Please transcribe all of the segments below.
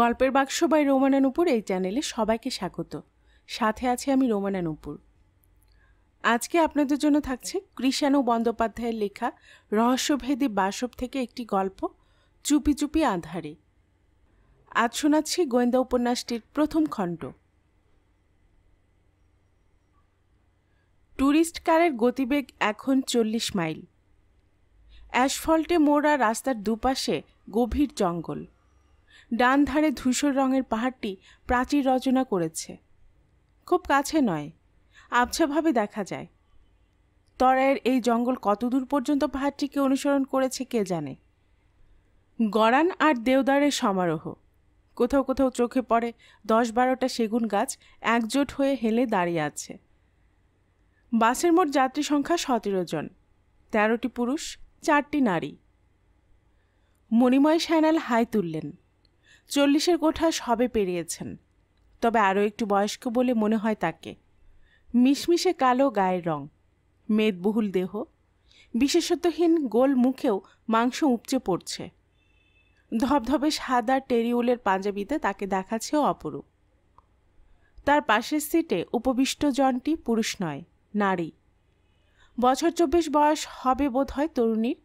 গল্পের বাক্স বাই রোমানা নূপুর এই চ্যানেলে সবাইকে স্বাগত সাথে আছে আমি রোমানা নূপুর আজকে আপনাদের জন্য থাকছে কৃষাণু বন্দ্যোপাধ্যায়ের লেখা রহস্যভেদী বাসব থেকে একটি গল্প চুপি চুপি আধারে আজ শোনাচ্ছি গোয়েন্দা উপন্যাসটির প্রথম খণ্ড ট্যুরিস্ট কারের গতিবেগ এখন চল্লিশ মাইল অ্যাসফল্টে মোড়া রাস্তার দুপাশে গভীর জঙ্গল ডান ধারে ধূসর রঙের পাহাড়টি প্রাচীর রচনা করেছে খুব কাছে নয় আবছাভাবে দেখা যায় তরায়ের এই জঙ্গল কতদূর পর্যন্ত পাহাড়টিকে অনুসরণ করেছে কে জানে গড়ান আর দেওদারের সমারোহ কোথাও কোথাও চোখে পড়ে দশ বারোটা সেগুন গাছ একজোট হয়ে হেলে দাঁড়িয়ে আছে বাসের মোট যাত্রী সংখ্যা সতেরো জন তেরোটি পুরুষ চারটি নারী মণিময় সায়নাল হাই তুললেন চল্লিশের কোঠা সবে পেরিয়েছেন তবে আরও একটু বয়স্ক বলে মনে হয় তাকে মিশমিশে কালো গায়ের রং মেদবহুল দেহ বিশেষত্বহীন গোল মুখেও মাংস উপচে পড়ছে ধবধবে সাদা টেরিউলের পাঞ্জাবিতে তাকে দেখাচ্ছেও অপরূপ তার পাশের সিটে উপবিষ্ট জনটি পুরুষ নয় নারী বছর চব্বিশ বয়স হবে বোধ হয় তরুণীর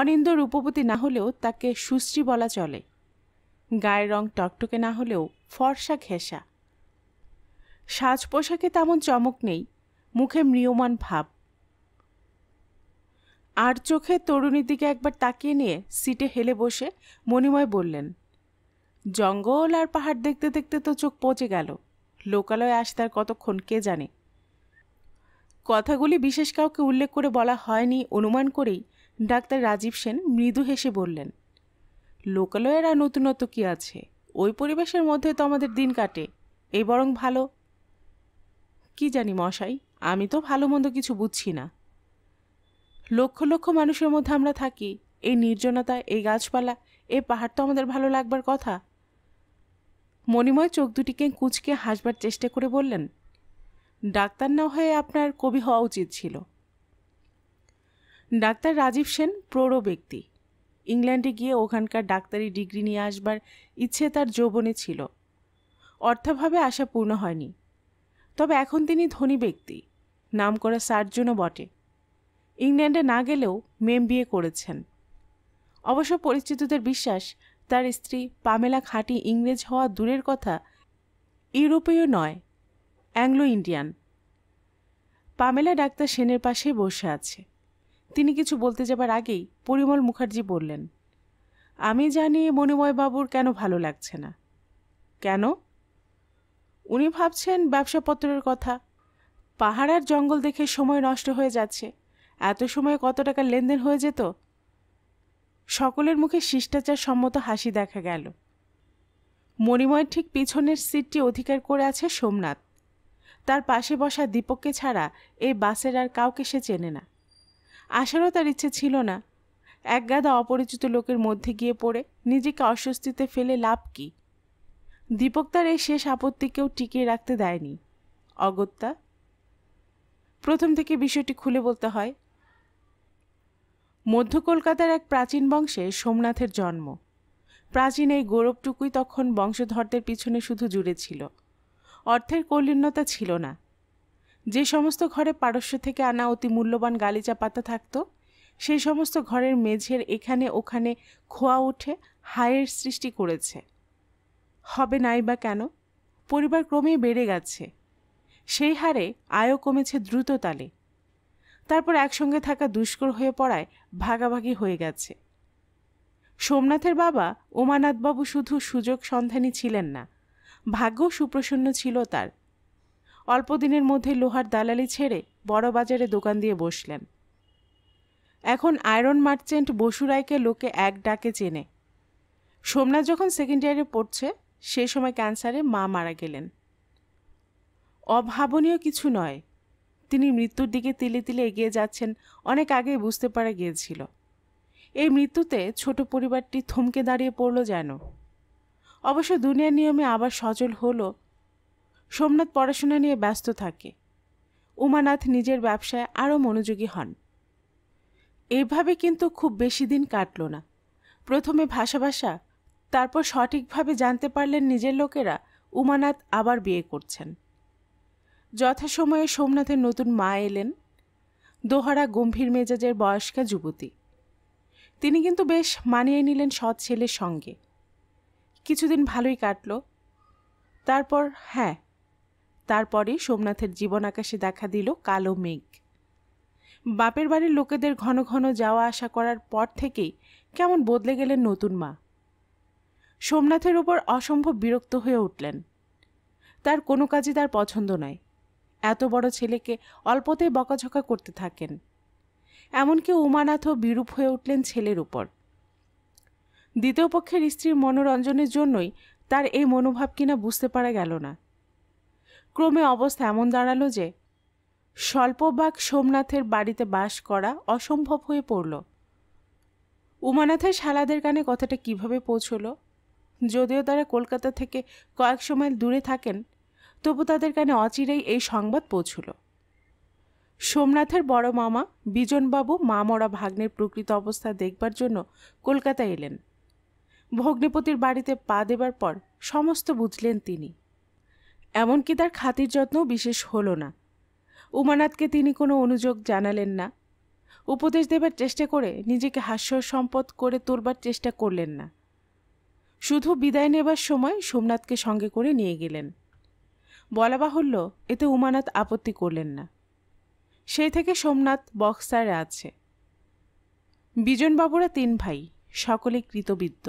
অনিন্দ রূপবতী না হলেও তাকে সুশ্রী বলা চলে গায়ের রং টকটকে না হলেও ফর্সা ঘেঁষা সাজ পোশাকে তেমন চমক নেই মুখে মৃয়মান ভাব আর চোখে তরুণীর দিকে একবার তাকিয়ে নিয়ে সিটে হেলে বসে মণিময় বললেন জঙ্গল আর পাহাড় দেখতে দেখতে তো চোখ পচে গেল লোকালয়ে আসতে আর কতক্ষণ কে জানে কথাগুলি বিশেষ কাউকে উল্লেখ করে বলা হয়নি অনুমান করেই ডাক্তার রাজীব সেন মৃদু হেসে বললেন লোকালয়ের আর নতুনত্ব কী আছে ওই পরিবেশের মধ্যে তো আমাদের দিন কাটে এই বরং ভালো কি জানি মশাই আমি তো ভালো মন্দ কিছু বুঝছি না লক্ষ লক্ষ মানুষের মধ্যে আমরা থাকি এই নির্জনতা এই গাছপালা এই পাহাড় তো আমাদের ভালো লাগবার কথা মণিময় চোখ দুটিকে কুঁচকে হাসবার চেষ্টা করে বললেন ডাক্তার না হয়ে আপনার কবি হওয়া উচিত ছিল ডাক্তার রাজীব সেন প্রৌঢ় ব্যক্তি ইংল্যান্ডে গিয়ে ওখানকার ডাক্তারি ডিগ্রি নিয়ে আসবার ইচ্ছে তার যৌবনে ছিল অর্থাভাবে আশা পূর্ণ হয়নি তবে এখন তিনি ধনী ব্যক্তি নাম করা সার্জনও বটে ইংল্যান্ডে না গেলেও মেম বিয়ে করেছেন অবশ্য পরিচিতদের বিশ্বাস তার স্ত্রী পামেলা খাঁটি ইংরেজ হওয়া দূরের কথা ইউরোপীয় নয় অ্যাংলো ইন্ডিয়ান পামেলা ডাক্তার সেনের পাশে বসে আছে তিনি কিছু বলতে যাবার আগেই পরিমল মুখার্জি বললেন আমি জানি মণিময়বাবুর কেন ভালো লাগছে না কেন উনি ভাবছেন ব্যবসাপত্রের কথা পাহাড়ার জঙ্গল দেখে সময় নষ্ট হয়ে যাচ্ছে এত সময়ে কত টাকার লেনদেন হয়ে যেত সকলের মুখে শিষ্টাচার সম্মত হাসি দেখা গেল মণিময়ের ঠিক পিছনের সিটটি অধিকার করে আছে সোমনাথ তার পাশে বসা দীপককে ছাড়া এই বাসের আর কাউকে সে চেনে না আসারও তার ইচ্ছে ছিল না একগাদা অপরিচিত লোকের মধ্যে গিয়ে পড়ে নিজেকে অস্বস্তিতে ফেলে লাভ কি দীপক তার এই শেষ আপত্তিকেও টিকিয়ে রাখতে দেয়নি অগত্যা প্রথম থেকে বিষয়টি খুলে বলতে হয় মধ্য কলকাতার এক প্রাচীন বংশে সোমনাথের জন্ম প্রাচীন এই গৌরবটুকুই তখন বংশধরদের পিছনে শুধু জুড়েছিল অর্থের কল্যাণ্যতা ছিল না যে সমস্ত ঘরে পারস্য থেকে আনা অতি মূল্যবান গালিচা পাতা থাকত সেই সমস্ত ঘরের মেঝের এখানে ওখানে খোয়া উঠে হায়ের সৃষ্টি করেছে হবে নাই বা কেন পরিবার ক্রমেই বেড়ে গেছে সেই হারে আয়ও কমেছে দ্রুত তালে তারপর একসঙ্গে থাকা দুষ্কর হয়ে পড়ায় ভাগাভাগি হয়ে গেছে সোমনাথের বাবা ওমানাথবাবু শুধু সুযোগ সন্ধানী ছিলেন না ভাগ্য সুপ্রসন্ন ছিল তার অল্প দিনের মধ্যে লোহার দালালি ছেড়ে বড় বাজারে দোকান দিয়ে বসলেন এখন আয়রন মার্চেন্ট বসুরায়কে লোকে এক ডাকে চেনে সোমনাথ যখন সেকেন্ড ইয়ারে পড়ছে সে সময় ক্যান্সারে মা মারা গেলেন অভাবনীয় কিছু নয় তিনি মৃত্যুর দিকে তিলে তিলে এগিয়ে যাচ্ছেন অনেক আগেই বুঝতে পারা গিয়েছিল এই মৃত্যুতে ছোট পরিবারটি থমকে দাঁড়িয়ে পড়ল যেন অবশ্য দুনিয়ার নিয়মে আবার সচল হলো সোমনাথ পড়াশোনা নিয়ে ব্যস্ত থাকে উমানাথ নিজের ব্যবসায় আরও মনোযোগী হন এভাবে কিন্তু খুব বেশি দিন কাটল না প্রথমে ভাষা ভাষা তারপর সঠিকভাবে জানতে পারলেন নিজের লোকেরা উমানাথ আবার বিয়ে করছেন যথাসময়ে সোমনাথের নতুন মা এলেন দোহারা গম্ভীর মেজাজের বয়স্কা যুবতী তিনি কিন্তু বেশ মানিয়ে নিলেন সৎ ছেলের সঙ্গে কিছুদিন ভালোই কাটল তারপর হ্যাঁ তারপরে সোমনাথের জীবন আকাশে দেখা দিল কালো মেঘ বাপের বাড়ির লোকেদের ঘন ঘন যাওয়া আসা করার পর থেকেই কেমন বদলে গেলেন নতুন মা সোমনাথের ওপর অসম্ভব বিরক্ত হয়ে উঠলেন তার কোনো কাজই তার পছন্দ নয় এত বড় ছেলেকে অল্পতেই বকাঝকা করতে থাকেন এমনকি উমানাথও বিরূপ হয়ে উঠলেন ছেলের উপর দ্বিতীয় পক্ষের স্ত্রীর মনোরঞ্জনের জন্যই তার এই মনোভাব কিনা বুঝতে পারা গেল না ক্রমে অবস্থা এমন দাঁড়ালো যে স্বল্পবাক সোমনাথের বাড়িতে বাস করা অসম্ভব হয়ে পড়ল উমানাথের শালাদের কানে কথাটা কিভাবে পৌঁছল যদিও তারা কলকাতা থেকে কয়েকশো মাইল দূরে থাকেন তবু তাদের কানে অচিরেই এই সংবাদ পৌঁছল সোমনাথের বড় মামা বিজনবাবু মামরা ভাগ্নের প্রকৃত অবস্থা দেখবার জন্য কলকাতা এলেন ভগ্নিপতির বাড়িতে পা দেবার পর সমস্ত বুঝলেন তিনি এমনকি তার খাতির যত্ন বিশেষ হলো না উমানাথকে তিনি কোনো অনুযোগ জানালেন না উপদেশ দেবার চেষ্টা করে নিজেকে হাস্য সম্পদ করে তোলবার চেষ্টা করলেন না শুধু বিদায় নেবার সময় সোমনাথকে সঙ্গে করে নিয়ে গেলেন বলা বাহুল্য এতে উমানাথ আপত্তি করলেন না সেই থেকে সোমনাথ বক্সারে আছে বিজনবাবুরা তিন ভাই সকলে কৃতবিদ্য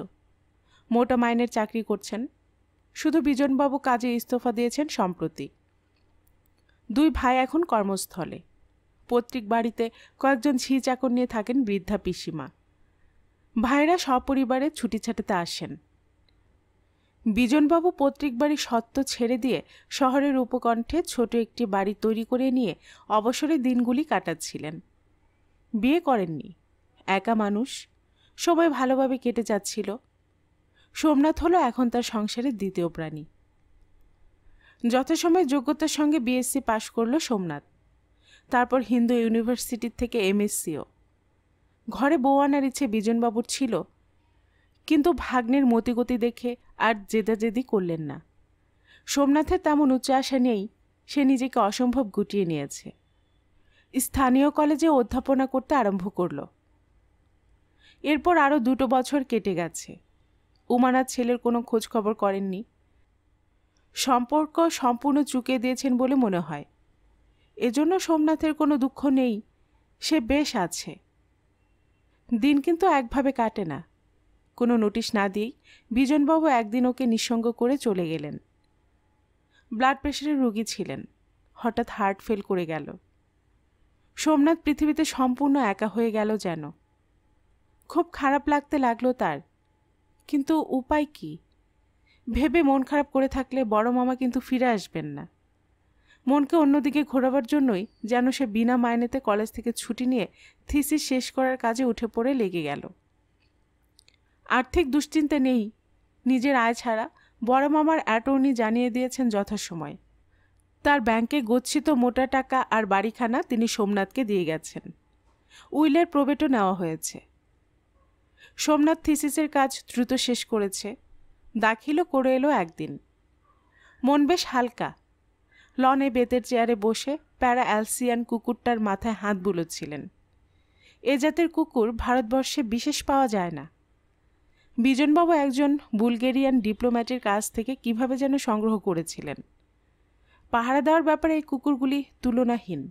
মোটা মাইনের চাকরি করছেন শুধু বিজনবাবু কাজে ইস্তফা দিয়েছেন সম্প্রতি দুই ভাই এখন কর্মস্থলে পৈতৃক বাড়িতে কয়েকজন ঝি চাকর নিয়ে থাকেন বৃদ্ধা পিসিমা ভাইরা সপরিবারে ছুটি ছাটাতে আসেন বিজনবাবু পৈতৃক বাড়ি সত্ত্ব ছেড়ে দিয়ে শহরের উপকণ্ঠে ছোট একটি বাড়ি তৈরি করে নিয়ে অবসরে দিনগুলি কাটাচ্ছিলেন বিয়ে করেননি একা মানুষ সময় ভালোভাবে কেটে যাচ্ছিল সোমনাথ হলো এখন তার সংসারের দ্বিতীয় প্রাণী যথাসময়ে যোগ্যতার সঙ্গে বিএসসি পাশ করলো সোমনাথ তারপর হিন্দু ইউনিভার্সিটি থেকে এমএসসিও ঘরে বউ আনার ইচ্ছে বিজনবাবুর ছিল কিন্তু ভাগ্নের মতিগতি দেখে আর জেদাজেদি করলেন না সোমনাথের তেমন উচ্চ আশা নেই সে নিজেকে অসম্ভব গুটিয়ে নিয়েছে স্থানীয় কলেজে অধ্যাপনা করতে আরম্ভ করল এরপর আরও দুটো বছর কেটে গেছে উমানা ছেলের কোনো খোঁজ খবর করেননি সম্পর্ক সম্পূর্ণ চুকে দিয়েছেন বলে মনে হয় এজন্য সোমনাথের কোনো দুঃখ নেই সে বেশ আছে দিন কিন্তু একভাবে কাটে না কোনো নোটিশ না দিয়েই বিজনবাবু একদিন ওকে নিঃসঙ্গ করে চলে গেলেন ব্লাড প্রেশারের রুগী ছিলেন হঠাৎ হার্ট ফেল করে গেল সোমনাথ পৃথিবীতে সম্পূর্ণ একা হয়ে গেল যেন খুব খারাপ লাগতে লাগলো তার কিন্তু উপায় কি ভেবে মন খারাপ করে থাকলে বড় মামা কিন্তু ফিরে আসবেন না মনকে অন্যদিকে ঘোরাবার জন্যই যেন সে বিনা মাইনেতে কলেজ থেকে ছুটি নিয়ে থিসিস শেষ করার কাজে উঠে পড়ে লেগে গেল আর্থিক দুশ্চিন্তা নেই নিজের আয় ছাড়া বড় মামার অ্যাটর্নি জানিয়ে দিয়েছেন যথাসময়ে তার ব্যাংকে গচ্ছিত মোটা টাকা আর বাড়িখানা তিনি সোমনাথকে দিয়ে গেছেন উইলের প্রবেটও নেওয়া হয়েছে সোমনাথ থিসিসের কাজ দ্রুত শেষ করেছে দাখিলও করে এলো একদিন মন বেশ হালকা লনে বেতের চেয়ারে বসে প্যারা অ্যালসিয়ান কুকুরটার মাথায় হাত বুলোচ্ছিলেন এ জাতের কুকুর ভারতবর্ষে বিশেষ পাওয়া যায় না বিজনবাবু একজন বুলগেরিয়ান ডিপ্লোম্যাটের কাছ থেকে কিভাবে যেন সংগ্রহ করেছিলেন পাহারা দেওয়ার ব্যাপারে এই কুকুরগুলি তুলনাহীন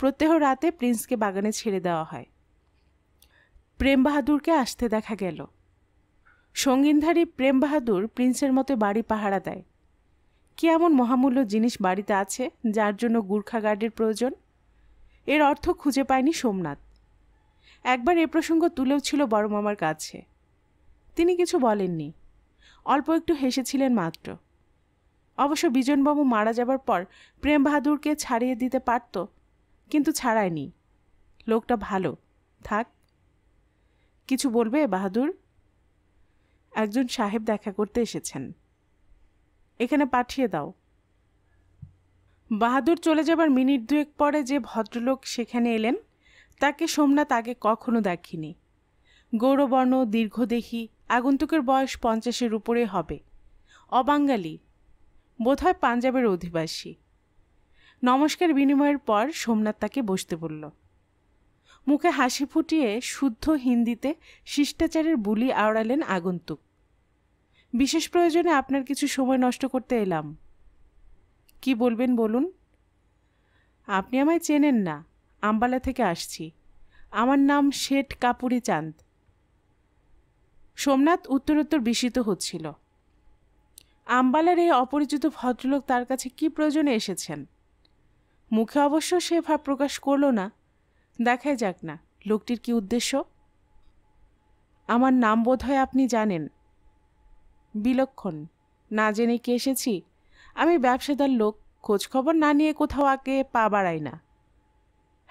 প্রত্যহ রাতে প্রিন্সকে বাগানে ছেড়ে দেওয়া হয় প্রেম বাহাদুরকে আসতে দেখা গেল সঙ্গিনধারী প্রেম বাহাদুর প্রিন্সের মতো বাড়ি পাহারা দেয় কি এমন মহামূল্য জিনিস বাড়িতে আছে যার জন্য গুর্খা গার্ডের প্রয়োজন এর অর্থ খুঁজে পায়নি সোমনাথ একবার এ প্রসঙ্গ তুলেও ছিল বড় মামার কাছে তিনি কিছু বলেননি অল্প একটু হেসেছিলেন মাত্র অবশ্য বিজনবাবু মারা যাবার পর প্রেম বাহাদুরকে ছাড়িয়ে দিতে পারত কিন্তু ছাড়ায়নি লোকটা ভালো থাক কিছু বলবে বাহাদুর একজন সাহেব দেখা করতে এসেছেন এখানে পাঠিয়ে দাও বাহাদুর চলে যাবার মিনিট দুয়েক পরে যে ভদ্রলোক সেখানে এলেন তাকে সোমনাথ আগে কখনো দেখিনি গৌরবর্ণ দীর্ঘদেহী আগন্তুকের বয়স পঞ্চাশের উপরে হবে অবাঙ্গালি বোধহয় পাঞ্জাবের অধিবাসী নমস্কার বিনিময়ের পর সোমনাথ তাকে বসতে বলল মুখে হাসি ফুটিয়ে শুদ্ধ হিন্দিতে শিষ্টাচারের বুলি আওড়ালেন আগন্তুক বিশেষ প্রয়োজনে আপনার কিছু সময় নষ্ট করতে এলাম কি বলবেন বলুন আপনি আমায় চেনেন না আম্বালা থেকে আসছি আমার নাম শেঠ কাপুরি চাঁদ সোমনাথ উত্তরোত্তর বিস্মিত হচ্ছিল আম্বালার এই অপরিচিত ভদ্রলোক তার কাছে কি প্রয়োজনে এসেছেন মুখে অবশ্য সে ভাব প্রকাশ করল না দেখাই যাক না লোকটির কি উদ্দেশ্য আমার নাম বোধ হয় আপনি জানেন বিলক্ষণ না জেনে কি এসেছি আমি ব্যবসাদার লোক খোঁজখবর না নিয়ে কোথাও আগে পা বাড়াই না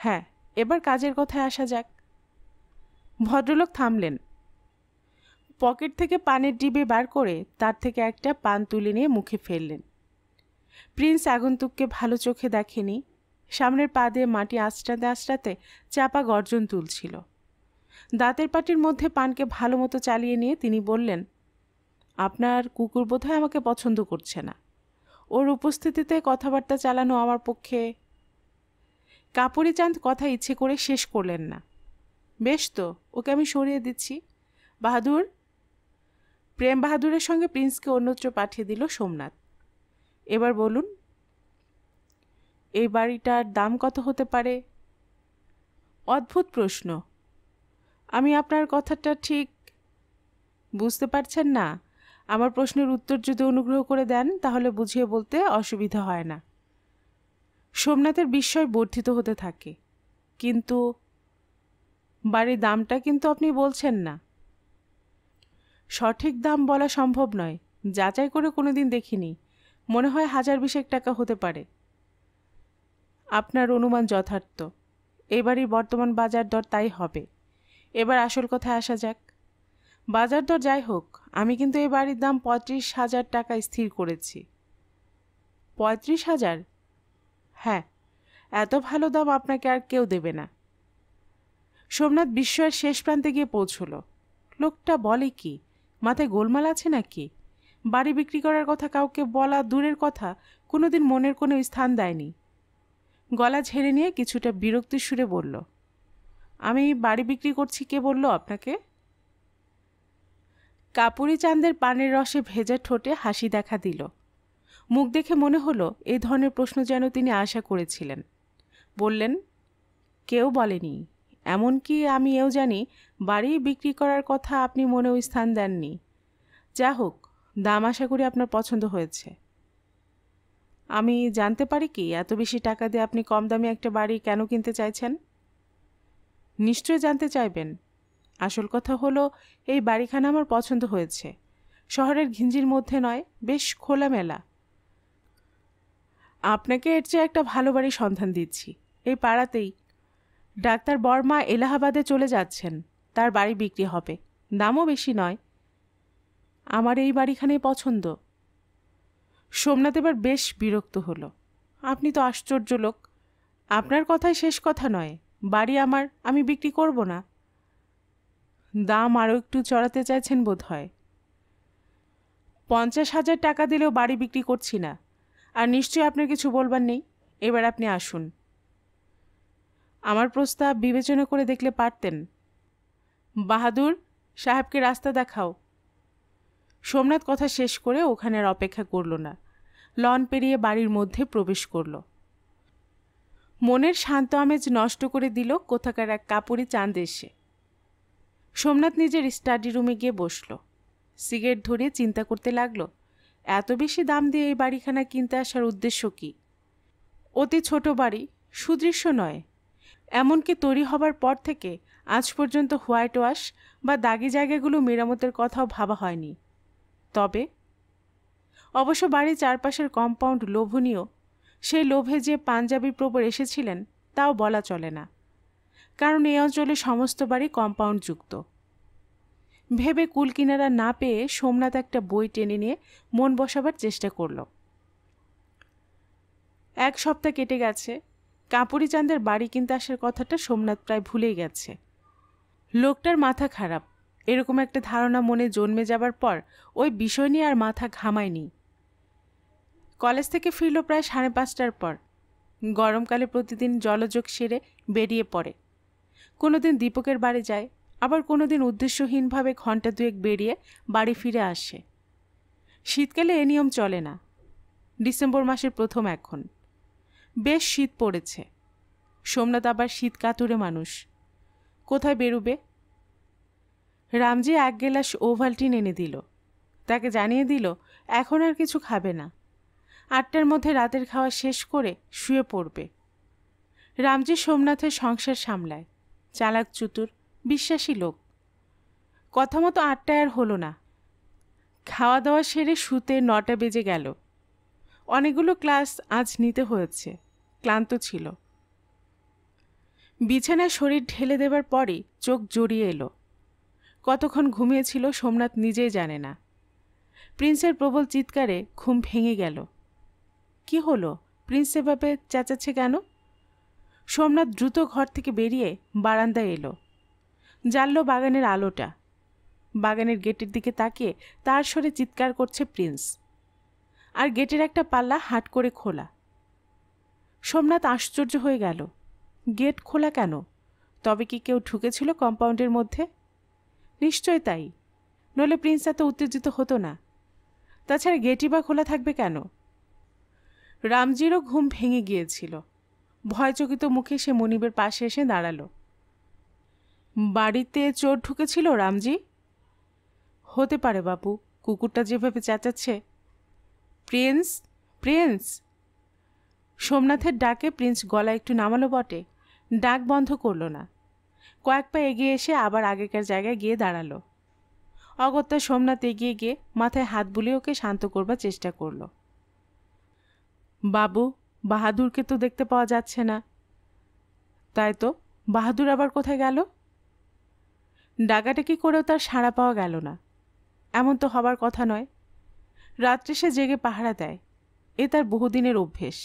হ্যাঁ এবার কাজের কথায় আসা যাক ভদ্রলোক থামলেন পকেট থেকে পানের ডিবে বার করে তার থেকে একটা পান তুলে নিয়ে মুখে ফেললেন প্রিন্স আগন্তুককে ভালো চোখে দেখেনি সামনের পা দিয়ে মাটি আঁচড়াতে আঁচড়াতে চাপা গর্জন তুলছিল দাঁতের পাটির মধ্যে পানকে ভালো মতো চালিয়ে নিয়ে তিনি বললেন আপনার কুকুর বোধহয় আমাকে পছন্দ করছে না ওর উপস্থিতিতে কথাবার্তা চালানো আমার পক্ষে কাপড়ি চাঁদ কথা ইচ্ছে করে শেষ করলেন না বেশ তো ওকে আমি সরিয়ে দিচ্ছি বাহাদুর প্রেম বাহাদুরের সঙ্গে প্রিন্সকে অন্যত্র পাঠিয়ে দিল সোমনাথ এবার বলুন এই বাড়িটার দাম কত হতে পারে অদ্ভুত প্রশ্ন আমি আপনার কথাটা ঠিক বুঝতে পারছেন না আমার প্রশ্নের উত্তর যদি অনুগ্রহ করে দেন তাহলে বুঝিয়ে বলতে অসুবিধা হয় না সোমনাথের বিস্ময় বর্ধিত হতে থাকে কিন্তু বাড়ির দামটা কিন্তু আপনি বলছেন না সঠিক দাম বলা সম্ভব নয় যাচাই করে কোনো দিন দেখিনি মনে হয় হাজার বিশেক টাকা হতে পারে আপনার অনুমান যথার্থ এবারই বর্তমান বাজার দর তাই হবে এবার আসল কথায় আসা যাক বাজার দর যাই হোক আমি কিন্তু এই বাড়ির দাম পঁয়ত্রিশ হাজার টাকা স্থির করেছি পঁয়ত্রিশ হাজার হ্যাঁ এত ভালো দাম আপনাকে আর কেউ দেবে না সোমনাথ বিস্ময়ের শেষ প্রান্তে গিয়ে পৌঁছল লোকটা বলে কি মাথায় গোলমাল আছে নাকি বাড়ি বিক্রি করার কথা কাউকে বলা দূরের কথা কোনোদিন মনের কোনো স্থান দেয়নি গলা ঝেড়ে নিয়ে কিছুটা বিরক্তি সুরে বলল আমি বাড়ি বিক্রি করছি কে বলল আপনাকে কাপুরি চাঁদের পানের রসে ভেজা ঠোঁটে হাসি দেখা দিল মুখ দেখে মনে হলো এই ধরনের প্রশ্ন যেন তিনি আশা করেছিলেন বললেন কেউ বলেনি এমনকি আমি এও জানি বাড়ি বিক্রি করার কথা আপনি মনেও স্থান দেননি যা হোক দাম আশা করি আপনার পছন্দ হয়েছে আমি জানতে পারি কি এত বেশি টাকা দিয়ে আপনি কম দামে একটা বাড়ি কেন কিনতে চাইছেন নিশ্চয় জানতে চাইবেন আসল কথা হলো এই বাড়িখানা আমার পছন্দ হয়েছে শহরের ঘিঞ্জির মধ্যে নয় বেশ খোলামেলা আপনাকে এর চেয়ে একটা ভালো বাড়ির সন্ধান দিচ্ছি এই পাড়াতেই ডাক্তার বর্মা এলাহাবাদে চলে যাচ্ছেন তার বাড়ি বিক্রি হবে দামও বেশি নয় আমার এই বাড়িখানেই পছন্দ সোমনাথ এবার বেশ বিরক্ত হলো আপনি তো আশ্চর্য লোক আপনার কথাই শেষ কথা নয় বাড়ি আমার আমি বিক্রি করব না দাম আরও একটু চড়াতে চাইছেন বোধ হয় পঞ্চাশ হাজার টাকা দিলেও বাড়ি বিক্রি করছি না আর নিশ্চয়ই আপনার কিছু বলবার নেই এবার আপনি আসুন আমার প্রস্তাব বিবেচনা করে দেখলে পারতেন বাহাদুর সাহেবকে রাস্তা দেখাও সোমনাথ কথা শেষ করে ওখানে আর অপেক্ষা করল না লন পেরিয়ে বাড়ির মধ্যে প্রবেশ করল মনের শান্ত আমেজ নষ্ট করে দিল কোথাকার এক কাপড়ি চাঁদ এসে সোমনাথ নিজের স্টাডি রুমে গিয়ে বসল সিগারেট ধরিয়ে চিন্তা করতে লাগলো এত বেশি দাম দিয়ে এই বাড়িখানা কিনতে আসার উদ্দেশ্য কি অতি ছোট বাড়ি সুদৃশ্য নয় এমনকি তৈরি হবার পর থেকে আজ পর্যন্ত হোয়াইট ওয়াশ বা দাগি জায়গাগুলো মেরামতের কথাও ভাবা হয়নি তবে অবশ্য বাড়ির চারপাশের কম্পাউন্ড লোভনীয় সেই লোভে যে পাঞ্জাবি প্রবর এসেছিলেন তাও বলা চলে না কারণ এই অঞ্চলে সমস্ত বাড়ি কম্পাউন্ড যুক্ত ভেবে কুলকিনারা না পেয়ে সোমনাথ একটা বই টেনে নিয়ে মন বসাবার চেষ্টা করল এক সপ্তাহ কেটে গেছে কাপুরি চাঁদের বাড়ি কিনতে আসার কথাটা সোমনাথ প্রায় ভুলেই গেছে লোকটার মাথা খারাপ এরকম একটা ধারণা মনে জন্মে যাবার পর ওই বিষয় নিয়ে আর মাথা ঘামায়নি কলেজ থেকে ফিরল প্রায় সাড়ে পাঁচটার পর গরমকালে প্রতিদিন জলযোগ সেরে বেরিয়ে পড়ে কোনোদিন দীপকের বাড়ি যায় আবার কোনোদিন উদ্দেশ্যহীনভাবে ঘণ্টা দুয়েক বেরিয়ে বাড়ি ফিরে আসে শীতকালে এ নিয়ম চলে না ডিসেম্বর মাসের প্রথম এখন বেশ শীত পড়েছে সোমনাথ আবার শীত কাতুরে মানুষ কোথায় বেরুবে রামজি এক গেলাস ওভালটিন এনে দিল তাকে জানিয়ে দিল এখন আর কিছু খাবে না আটটার মধ্যে রাতের খাওয়া শেষ করে শুয়ে পড়বে রামজি সোমনাথের সংসার সামলায় চালাক চুতুর বিশ্বাসী লোক কথা মতো আটটায় আর হলো না খাওয়া দাওয়া সেরে শুতে নটা বেজে গেল অনেকগুলো ক্লাস আজ নিতে হয়েছে ক্লান্ত ছিল বিছানায় শরীর ঢেলে দেবার পরই চোখ জড়িয়ে এলো কতক্ষণ ঘুমিয়েছিল সোমনাথ নিজেই জানে না প্রিন্সের প্রবল চিৎকারে ঘুম ভেঙে গেল কি হলো প্রিন্স এভাবে চেঁচাচ্ছে কেন সোমনাথ দ্রুত ঘর থেকে বেরিয়ে বারান্দায় এলো জানল বাগানের আলোটা বাগানের গেটের দিকে তাকিয়ে তার সরে চিৎকার করছে প্রিন্স আর গেটের একটা পাল্লা হাট করে খোলা সোমনাথ আশ্চর্য হয়ে গেল গেট খোলা কেন তবে কি কেউ ঢুকেছিল কম্পাউন্ডের মধ্যে নিশ্চয় তাই নলে প্রিন্স এত উত্তেজিত হতো না তাছাড়া গেটই বা খোলা থাকবে কেন রামজিরও ঘুম ভেঙে গিয়েছিল ভয়চকিত মুখে সে মনিবের পাশে এসে দাঁড়াল বাড়িতে চোর ঢুকেছিল রামজি হতে পারে বাপু কুকুরটা যেভাবে চেঁচাচ্ছে প্রিন্স প্রিন্স সোমনাথের ডাকে প্রিন্স গলা একটু নামালো বটে ডাক বন্ধ করল না কয়েক পা এগিয়ে এসে আবার আগেকার জায়গায় গিয়ে দাঁড়ালো অগত্যা সোমনাথ এগিয়ে গিয়ে মাথায় হাত বুলিয়ে ওকে শান্ত করবার চেষ্টা করলো বাবু বাহাদুরকে তো দেখতে পাওয়া যাচ্ছে না তাই তো বাহাদুর আবার কোথায় গেল ডাকাটাকি করেও তার সাড়া পাওয়া গেল না এমন তো হবার কথা নয় রাত্রে সে জেগে পাহারা দেয় এ তার বহুদিনের অভ্যেস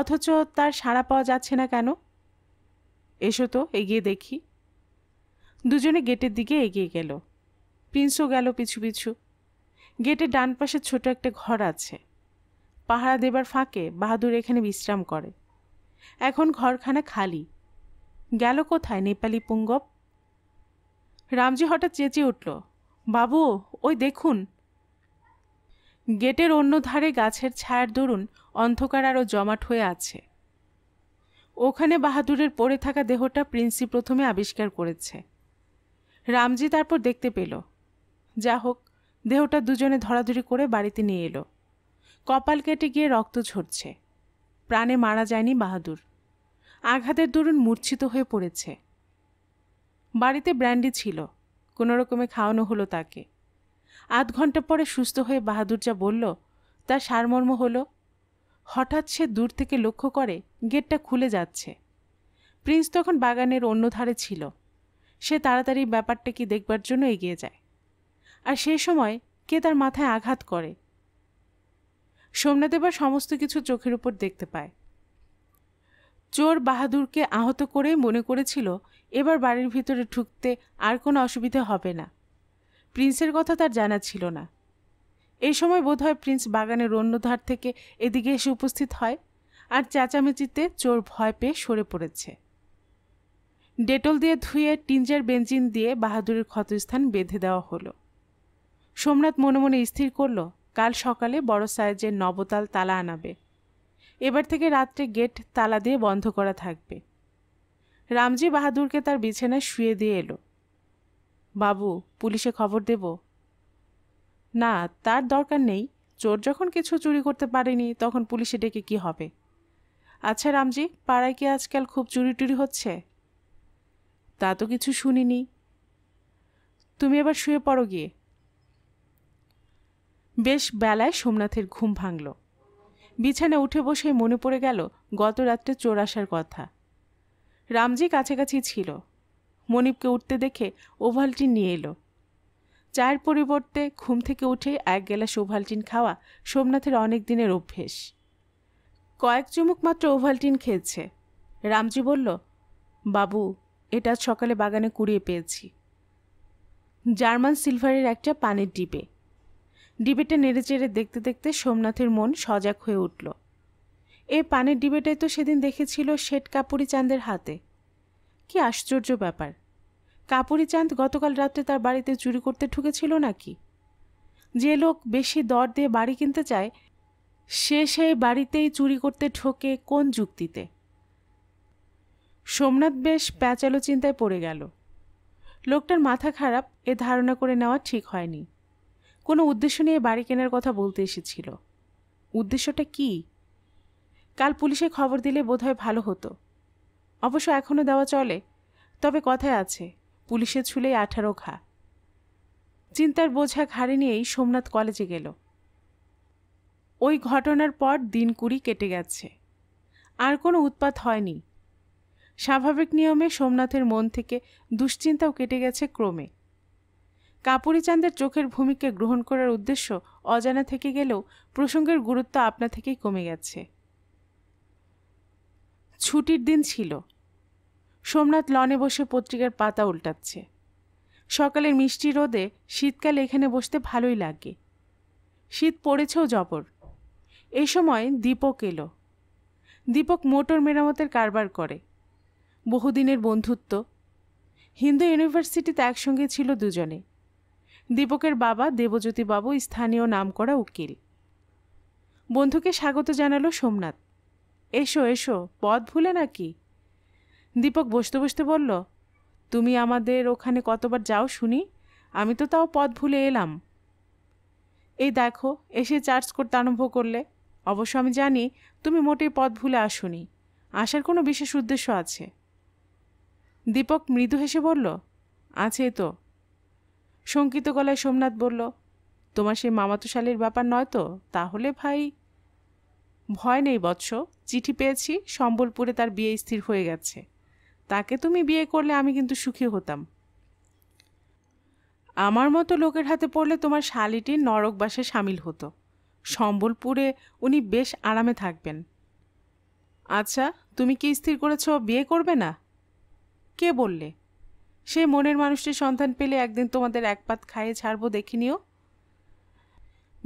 অথচ তার সাড়া পাওয়া যাচ্ছে না কেন এসো তো এগিয়ে দেখি দুজনে গেটের দিকে এগিয়ে গেল প্রিন্সও গেল পিছু পিছু গেটের ডান পাশে ছোট একটা ঘর আছে পাহারা দেবার ফাঁকে বাহাদুর এখানে বিশ্রাম করে এখন ঘরখানা খালি গেল কোথায় নেপালি পুঙ্গব রামজি হঠাৎ চেঁচিয়ে উঠল বাবু ওই দেখুন গেটের অন্য ধারে গাছের ছায়ার দরুন অন্ধকার আরও জমাট হয়ে আছে ওখানে বাহাদুরের পড়ে থাকা দেহটা প্রিন্সি প্রথমে আবিষ্কার করেছে রামজি তারপর দেখতে পেল যা হোক দেহটা দুজনে ধরাধরি করে বাড়িতে নিয়ে এলো কপাল কেটে গিয়ে রক্ত ঝরছে প্রাণে মারা যায়নি বাহাদুর আঘাতের দরুন মূর্ছিত হয়ে পড়েছে বাড়িতে ব্র্যান্ডি ছিল কোনো রকমে খাওয়ানো হলো তাকে আধ ঘন্টা পরে সুস্থ হয়ে বাহাদুর যা বলল তার সারমর্ম হলো হঠাৎ সে দূর থেকে লক্ষ্য করে গেটটা খুলে যাচ্ছে প্রিন্স তখন বাগানের অন্য ধারে ছিল সে তাড়াতাড়ি ব্যাপারটা কি দেখবার জন্য এগিয়ে যায় আর সেই সময় কে তার মাথায় আঘাত করে সোমনাথ এবার সমস্ত কিছু চোখের উপর দেখতে পায় চোর বাহাদুরকে আহত করে মনে করেছিল এবার বাড়ির ভিতরে ঢুকতে আর কোনো অসুবিধা হবে না প্রিন্সের কথা তার জানা ছিল না এই সময় বোধহয় প্রিন্স বাগানের অন্যধার থেকে এদিকে এসে উপস্থিত হয় আর চেঁচামেচিতে চোর ভয় পেয়ে সরে পড়েছে ডেটল দিয়ে ধুয়ে টিঞ্জার বেঞ্জিন দিয়ে বাহাদুরের ক্ষতস্থান বেঁধে দেওয়া হলো সোমনাথ মনে মনে স্থির করলো কাল সকালে বড় সাইজের নবতাল তালা আনাবে এবার থেকে রাত্রে গেট তালা দিয়ে বন্ধ করা থাকবে রামজি বাহাদুরকে তার বিছানায় শুয়ে দিয়ে এলো বাবু পুলিশে খবর দেব না তার দরকার নেই চোর যখন কিছু চুরি করতে পারেনি তখন পুলিশে ডেকে কি হবে আচ্ছা রামজি পাড়ায় কি আজকাল খুব চুরি টুরি হচ্ছে তা তো কিছু শুনিনি তুমি এবার শুয়ে পড়ো গিয়ে বেশ বেলায় সোমনাথের ঘুম ভাঙল বিছানা উঠে বসে মনে পড়ে গেল গত রাত্রে চোর আসার কথা রামজি কাছাকাছি ছিল মনিপকে উঠতে দেখে ওভালটি নিয়ে এলো চায়ের পরিবর্তে ঘুম থেকে উঠে এক গেলাস ওভালটিন খাওয়া সোমনাথের অনেক দিনের অভ্যেস কয়েক চুমুক মাত্র ওভালটিন খেয়েছে রামজি বলল বাবু এটা সকালে বাগানে কুড়িয়ে পেয়েছি জার্মান সিলভারের একটা পানির ডিপে ডিবেটে চেড়ে দেখতে দেখতে সোমনাথের মন সজাগ হয়ে উঠল এ পানের ডিবেটাই তো সেদিন দেখেছিল শেঠ কাপুরি চাঁদের হাতে কি আশ্চর্য ব্যাপার কাপুরি চাঁদ গতকাল রাত্রে তার বাড়িতে চুরি করতে ঠুকেছিল নাকি যে লোক বেশি দর দিয়ে বাড়ি কিনতে চায় সে সেই বাড়িতেই চুরি করতে ঠোকে কোন যুক্তিতে সোমনাথ বেশ প্যাচালো চিন্তায় পড়ে গেল লোকটার মাথা খারাপ এ ধারণা করে নেওয়া ঠিক হয়নি কোনো উদ্দেশ্য নিয়ে বাড়ি কেনার কথা বলতে এসেছিল উদ্দেশ্যটা কি কাল পুলিশে খবর দিলে বোধহয় ভালো হতো অবশ্য এখনও দেওয়া চলে তবে কথায় আছে পুলিশে ছুলেই আঠারো ঘা চিন্তার বোঝা ঘাড়ে নিয়েই সোমনাথ কলেজে গেল ওই ঘটনার পর দিন কুড়ি কেটে গেছে আর কোনো উৎপাত হয়নি স্বাভাবিক নিয়মে সোমনাথের মন থেকে দুশ্চিন্তাও কেটে গেছে ক্রমে কাপুরিচাঁদের চোখের ভূমিকে গ্রহণ করার উদ্দেশ্য অজানা থেকে গেলেও প্রসঙ্গের গুরুত্ব আপনা থেকেই কমে গেছে ছুটির দিন ছিল সোমনাথ লনে বসে পত্রিকার পাতা উল্টাচ্ছে সকালের মিষ্টি রোদে শীতকালে এখানে বসতে ভালোই লাগে শীত পড়েছেও জবর এ সময় দীপক এলো দীপক মোটর মেরামতের কারবার করে বহুদিনের বন্ধুত্ব হিন্দু ইউনিভার্সিটিতে একসঙ্গে ছিল দুজনে দীপকের বাবা দেবজ্যোতি বাবু স্থানীয় নামকরা উকিল বন্ধুকে স্বাগত জানালো সোমনাথ এসো এসো পথ ভুলে নাকি দীপক বসতে বসতে বলল তুমি আমাদের ওখানে কতবার যাও শুনি আমি তো তাও পথ ভুলে এলাম এই দেখো এসে চার্জ করতে আরম্ভ করলে অবশ্য আমি জানি তুমি মোটেই পথ ভুলে আসুনি আসার কোনো বিশেষ উদ্দেশ্য আছে দীপক মৃদু হেসে বলল আছে তো শঙ্কিত গলায় সোমনাথ বলল তোমার সেই মামাতো শালির ব্যাপার নয় তো তাহলে ভাই ভয় নেই বৎস চিঠি পেয়েছি সম্বলপুরে তার বিয়ে স্থির হয়ে গেছে তাকে তুমি বিয়ে করলে আমি কিন্তু সুখী হতাম আমার মতো লোকের হাতে পড়লে তোমার শালিটি নরকবাসে সামিল হতো সম্বলপুরে উনি বেশ আরামে থাকবেন আচ্ছা তুমি কি স্থির করেছ বিয়ে করবে না কে বললে সে মনের মানুষটির সন্ধান পেলে একদিন তোমাদের এক পাত খাইয়ে ছাড়বো দেখে নিও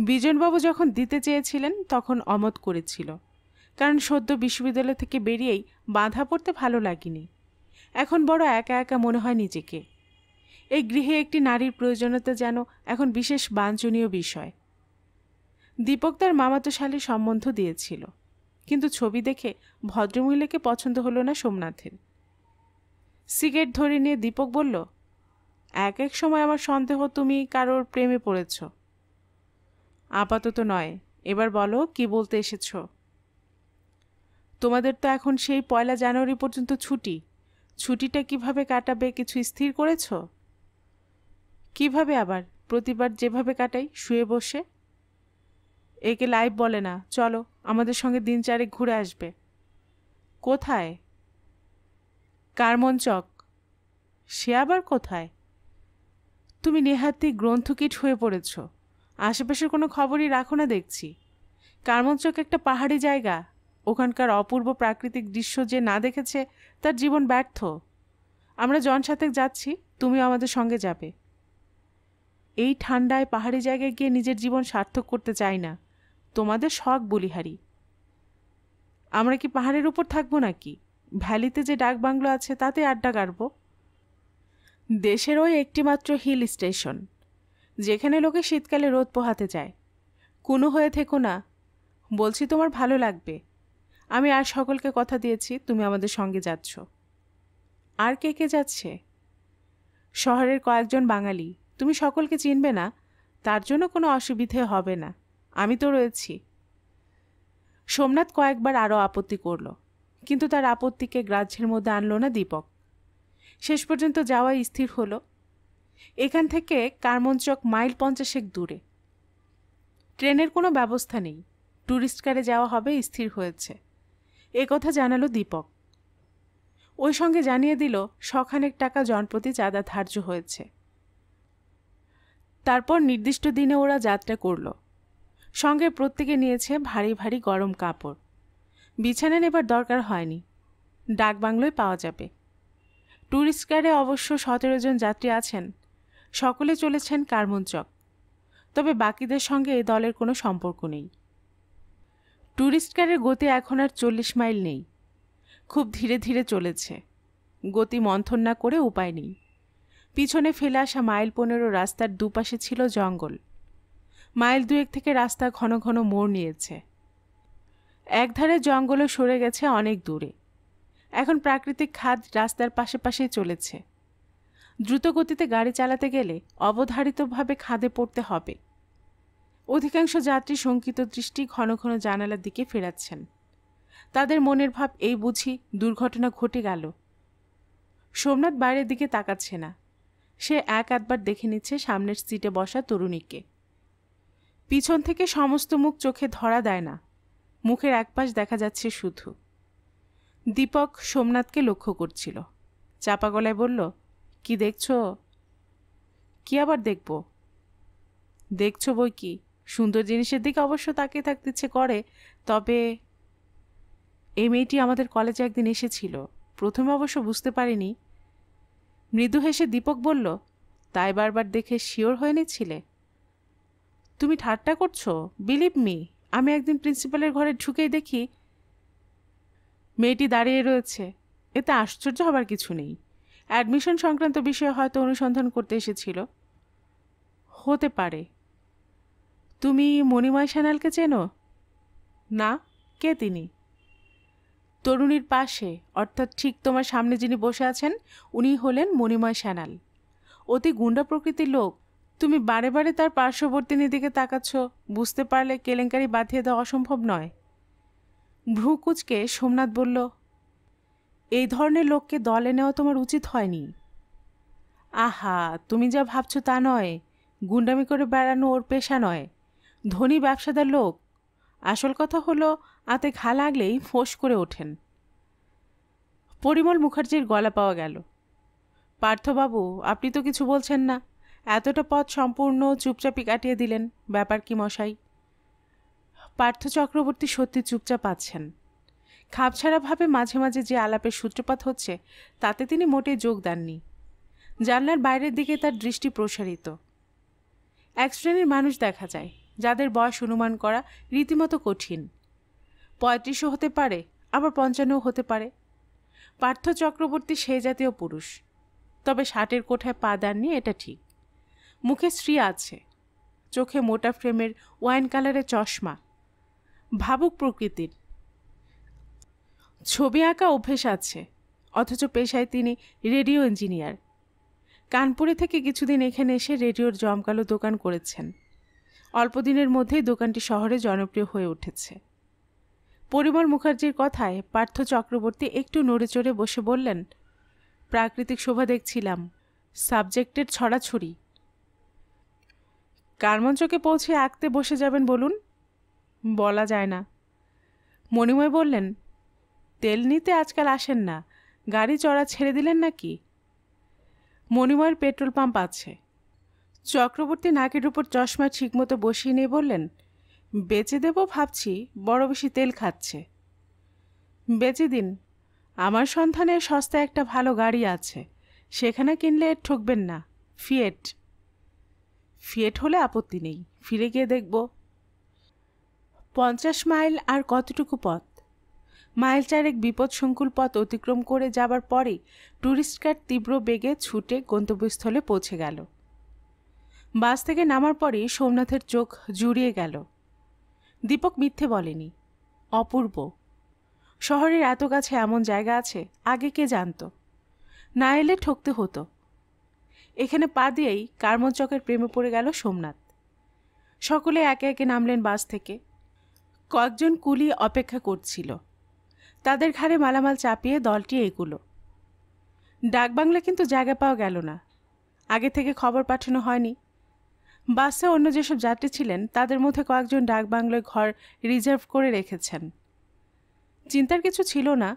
বিজনবাবু যখন দিতে চেয়েছিলেন তখন অমত করেছিল কারণ সদ্য বিশ্ববিদ্যালয় থেকে বেরিয়েই বাঁধা পড়তে ভালো লাগেনি এখন বড় একা একা মনে হয় নিজেকে এই গৃহে একটি নারীর প্রয়োজনীয়তা যেন এখন বিশেষ বাঞ্ছনীয় বিষয় দীপক তার মামাতো শালী সম্বন্ধ দিয়েছিল কিন্তু ছবি দেখে ভদ্রমহিলাকে পছন্দ হলো না সোমনাথের সিগারেট ধরে নিয়ে দীপক বলল এক এক সময় আমার সন্দেহ তুমি কারোর প্রেমে পড়েছ আপাতত নয় এবার বলো কি বলতে এসেছ তোমাদের তো এখন সেই পয়লা জানুয়ারি পর্যন্ত ছুটি ছুটিটা কিভাবে কাটাবে কিছু স্থির করেছ কিভাবে আবার প্রতিবার যেভাবে কাটাই শুয়ে বসে একে লাইভ বলে না চলো আমাদের সঙ্গে দিন চারেক ঘুরে আসবে কোথায় কারমন চক সে আবার কোথায় তুমি নেহাতি গ্রন্থকিট হয়ে পড়েছ আশেপাশের কোনো খবরই রাখো না দেখছি কারমন চক একটা পাহাড়ি জায়গা ওখানকার অপূর্ব প্রাকৃতিক দৃশ্য যে না দেখেছে তার জীবন ব্যর্থ আমরা জন সাথে যাচ্ছি তুমি আমাদের সঙ্গে যাবে এই ঠান্ডায় পাহাড়ি জায়গায় গিয়ে নিজের জীবন সার্থক করতে চাই না তোমাদের শখ বলিহারি আমরা কি পাহাড়ের উপর থাকবো নাকি ভ্যালিতে যে ডাক বাংলো আছে তাতে আড্ডা গাড়ব দেশের ওই একটিমাত্র হিল স্টেশন যেখানে লোকে শীতকালে রোদ পোহাতে যায় কোনো হয়ে থেকো না বলছি তোমার ভালো লাগবে আমি আর সকলকে কথা দিয়েছি তুমি আমাদের সঙ্গে যাচ্ছ আর কে কে যাচ্ছে শহরের কয়েকজন বাঙালি তুমি সকলকে চিনবে না তার জন্য কোনো অসুবিধে হবে না আমি তো রয়েছি সোমনাথ কয়েকবার আরও আপত্তি করলো কিন্তু তার আপত্তিকে গ্রাহ্যের মধ্যে আনলো না দীপক শেষ পর্যন্ত যাওয়াই স্থির হলো এখান থেকে কারমঞ্চক মাইল পঞ্চাশেক দূরে ট্রেনের কোনো ব্যবস্থা নেই ট্যুরিস্ট কারে যাওয়া হবে স্থির হয়েছে এ কথা জানালো দীপক ওই সঙ্গে জানিয়ে দিল শখানেক টাকা জনপ্রতি চাঁদা ধার্য হয়েছে তারপর নির্দিষ্ট দিনে ওরা যাত্রা করল সঙ্গে প্রত্যেকে নিয়েছে ভারী ভারী গরম কাপড় বিছানা নেবার দরকার হয়নি ডাকবাংলোয় পাওয়া যাবে ট্যুরিস্ট গার্ডে অবশ্য সতেরো জন যাত্রী আছেন সকলে চলেছেন চক তবে বাকিদের সঙ্গে এ দলের কোনো সম্পর্ক নেই ট্যুরিস্ট কারের গতি এখন আর চল্লিশ মাইল নেই খুব ধীরে ধীরে চলেছে গতি মন্থন না করে উপায় নেই পিছনে ফেলে আসা মাইল পনেরো রাস্তার দুপাশে ছিল জঙ্গল মাইল দুয়েক থেকে রাস্তা ঘন ঘন মোড় নিয়েছে একধারে জঙ্গলও সরে গেছে অনেক দূরে এখন প্রাকৃতিক খাদ রাস্তার পাশে পাশে চলেছে দ্রুত গতিতে গাড়ি চালাতে গেলে অবধারিতভাবে খাদে পড়তে হবে অধিকাংশ যাত্রী শঙ্কিত দৃষ্টি ঘন ঘন জানালার দিকে ফেরাচ্ছেন তাদের মনের ভাব এই বুঝি দুর্ঘটনা ঘটে গেল সোমনাথ বাইরের দিকে তাকাচ্ছে না সে এক আধবার দেখে নিচ্ছে সামনের সিটে বসা তরুণীকে পিছন থেকে সমস্ত মুখ চোখে ধরা দেয় না মুখের একপাশ দেখা যাচ্ছে শুধু দীপক সোমনাথকে লক্ষ্য করছিল চাপা গলায় বলল কি দেখছ কি আবার দেখব দেখছ বই কি সুন্দর জিনিসের দিকে অবশ্য তাকে থাকতে ইচ্ছে করে তবে এই মেয়েটি আমাদের কলেজে একদিন এসেছিল প্রথমে অবশ্য বুঝতে পারিনি মৃদু হেসে দীপক বলল তাই বারবার দেখে শিওর হয়ে নিচ্ছিলে তুমি ঠাট্টা করছো বিলিভ মি আমি একদিন প্রিন্সিপালের ঘরে ঢুকেই দেখি মেয়েটি দাঁড়িয়ে রয়েছে এতে আশ্চর্য হবার কিছু নেই অ্যাডমিশন সংক্রান্ত বিষয়ে হয়তো অনুসন্ধান করতে এসেছিল হতে পারে তুমি মণিময় সান্যালকে চেনো না কে তিনি তরুণীর পাশে অর্থাৎ ঠিক তোমার সামনে যিনি বসে আছেন উনি হলেন মণিময় সান্যাল অতি গুন্ডা প্রকৃতির লোক তুমি বারে বারে তার পার্শ্ববর্তী দিকে তাকাচ্ছ বুঝতে পারলে কেলেঙ্কারি বাঁধিয়ে দেওয়া অসম্ভব নয় ভ্রুকুচকে সোমনাথ বলল এই ধরনের লোককে দলে নেওয়া তোমার উচিত হয়নি আহা তুমি যা ভাবছ তা নয় গুন্ডামি করে বেড়ানো ওর পেশা নয় ধনী ব্যবসাদার লোক আসল কথা হলো আতে ঘা লাগলেই ফোঁস করে ওঠেন পরিমল মুখার্জির গলা পাওয়া গেল পার্থবাবু আপনি তো কিছু বলছেন না এতটা পথ সম্পূর্ণ চুপচাপই কাটিয়ে দিলেন ব্যাপার কি মশাই পার্থ চক্রবর্তী সত্যি চুপচাপ আছেন খাপছাড়াভাবে মাঝে মাঝে যে আলাপের সূত্রপাত হচ্ছে তাতে তিনি মোটে যোগ দেননি জানলার বাইরের দিকে তার দৃষ্টি প্রসারিত এক শ্রেণীর মানুষ দেখা যায় যাদের বয়স অনুমান করা রীতিমতো কঠিন পঁয়ত্রিশও হতে পারে আবার পঞ্চান্নও হতে পারে পার্থ চক্রবর্তী সেই জাতীয় পুরুষ তবে ষাটের কোঠায় পা দেননি এটা ঠিক মুখে শ্রী আছে চোখে মোটা ফ্রেমের ওয়াইন কালারের চশমা ভাবুক প্রকৃতির ছবি আঁকা অভ্যেস আছে অথচ পেশায় তিনি রেডিও ইঞ্জিনিয়ার কানপুরে থেকে কিছুদিন এখানে এসে রেডিওর জমকালো দোকান করেছেন অল্প দিনের মধ্যেই দোকানটি শহরে জনপ্রিয় হয়ে উঠেছে পরিমল মুখার্জির কথায় পার্থ চক্রবর্তী একটু নড়ে চড়ে বসে বললেন প্রাকৃতিক শোভা দেখছিলাম সাবজেক্টের ছড়াছড়ি কারমঞ্চকে পৌঁছে আঁকতে বসে যাবেন বলুন বলা যায় না মণিময় বললেন তেল নিতে আজকাল আসেন না গাড়ি চড়া ছেড়ে দিলেন নাকি মণিময়ের পেট্রোল পাম্প আছে চক্রবর্তী নাকের উপর চশমা ঠিকমতো বসিয়ে নিয়ে বললেন বেচে দেব ভাবছি বড় বেশি তেল খাচ্ছে বেঁচে দিন আমার সন্ধানে সস্তায় একটা ভালো গাড়ি আছে সেখানে কিনলে ঠকবেন না ফিয়েট ফিয়েট হলে আপত্তি নেই ফিরে গিয়ে দেখব পঞ্চাশ মাইল আর কতটুকু পথ মাইল চারেক বিপদসংকুল পথ অতিক্রম করে যাবার পরে ট্যুরিস্ট কার তীব্র বেগে ছুটে গন্তব্যস্থলে পৌঁছে গেল বাস থেকে নামার পরেই সোমনাথের চোখ জুড়িয়ে গেল দীপক মিথ্যে বলেনি অপূর্ব শহরের এত কাছে এমন জায়গা আছে আগে কে জানত না এলে ঠকতে হতো এখানে পা দিয়েই কার্মচকের চকের প্রেমে পড়ে গেল সোমনাথ সকলে একে একে নামলেন বাস থেকে কয়েকজন কুলি অপেক্ষা করছিল তাদের ঘাড়ে মালামাল চাপিয়ে দলটি এগুলো ডাকবাংলা কিন্তু জায়গা পাওয়া গেল না আগে থেকে খবর পাঠানো হয়নি বাসে অন্য যেসব যাত্রী ছিলেন তাদের মধ্যে কয়েকজন ডাকবাংলোয় ঘর রিজার্ভ করে রেখেছেন চিন্তার কিছু ছিল না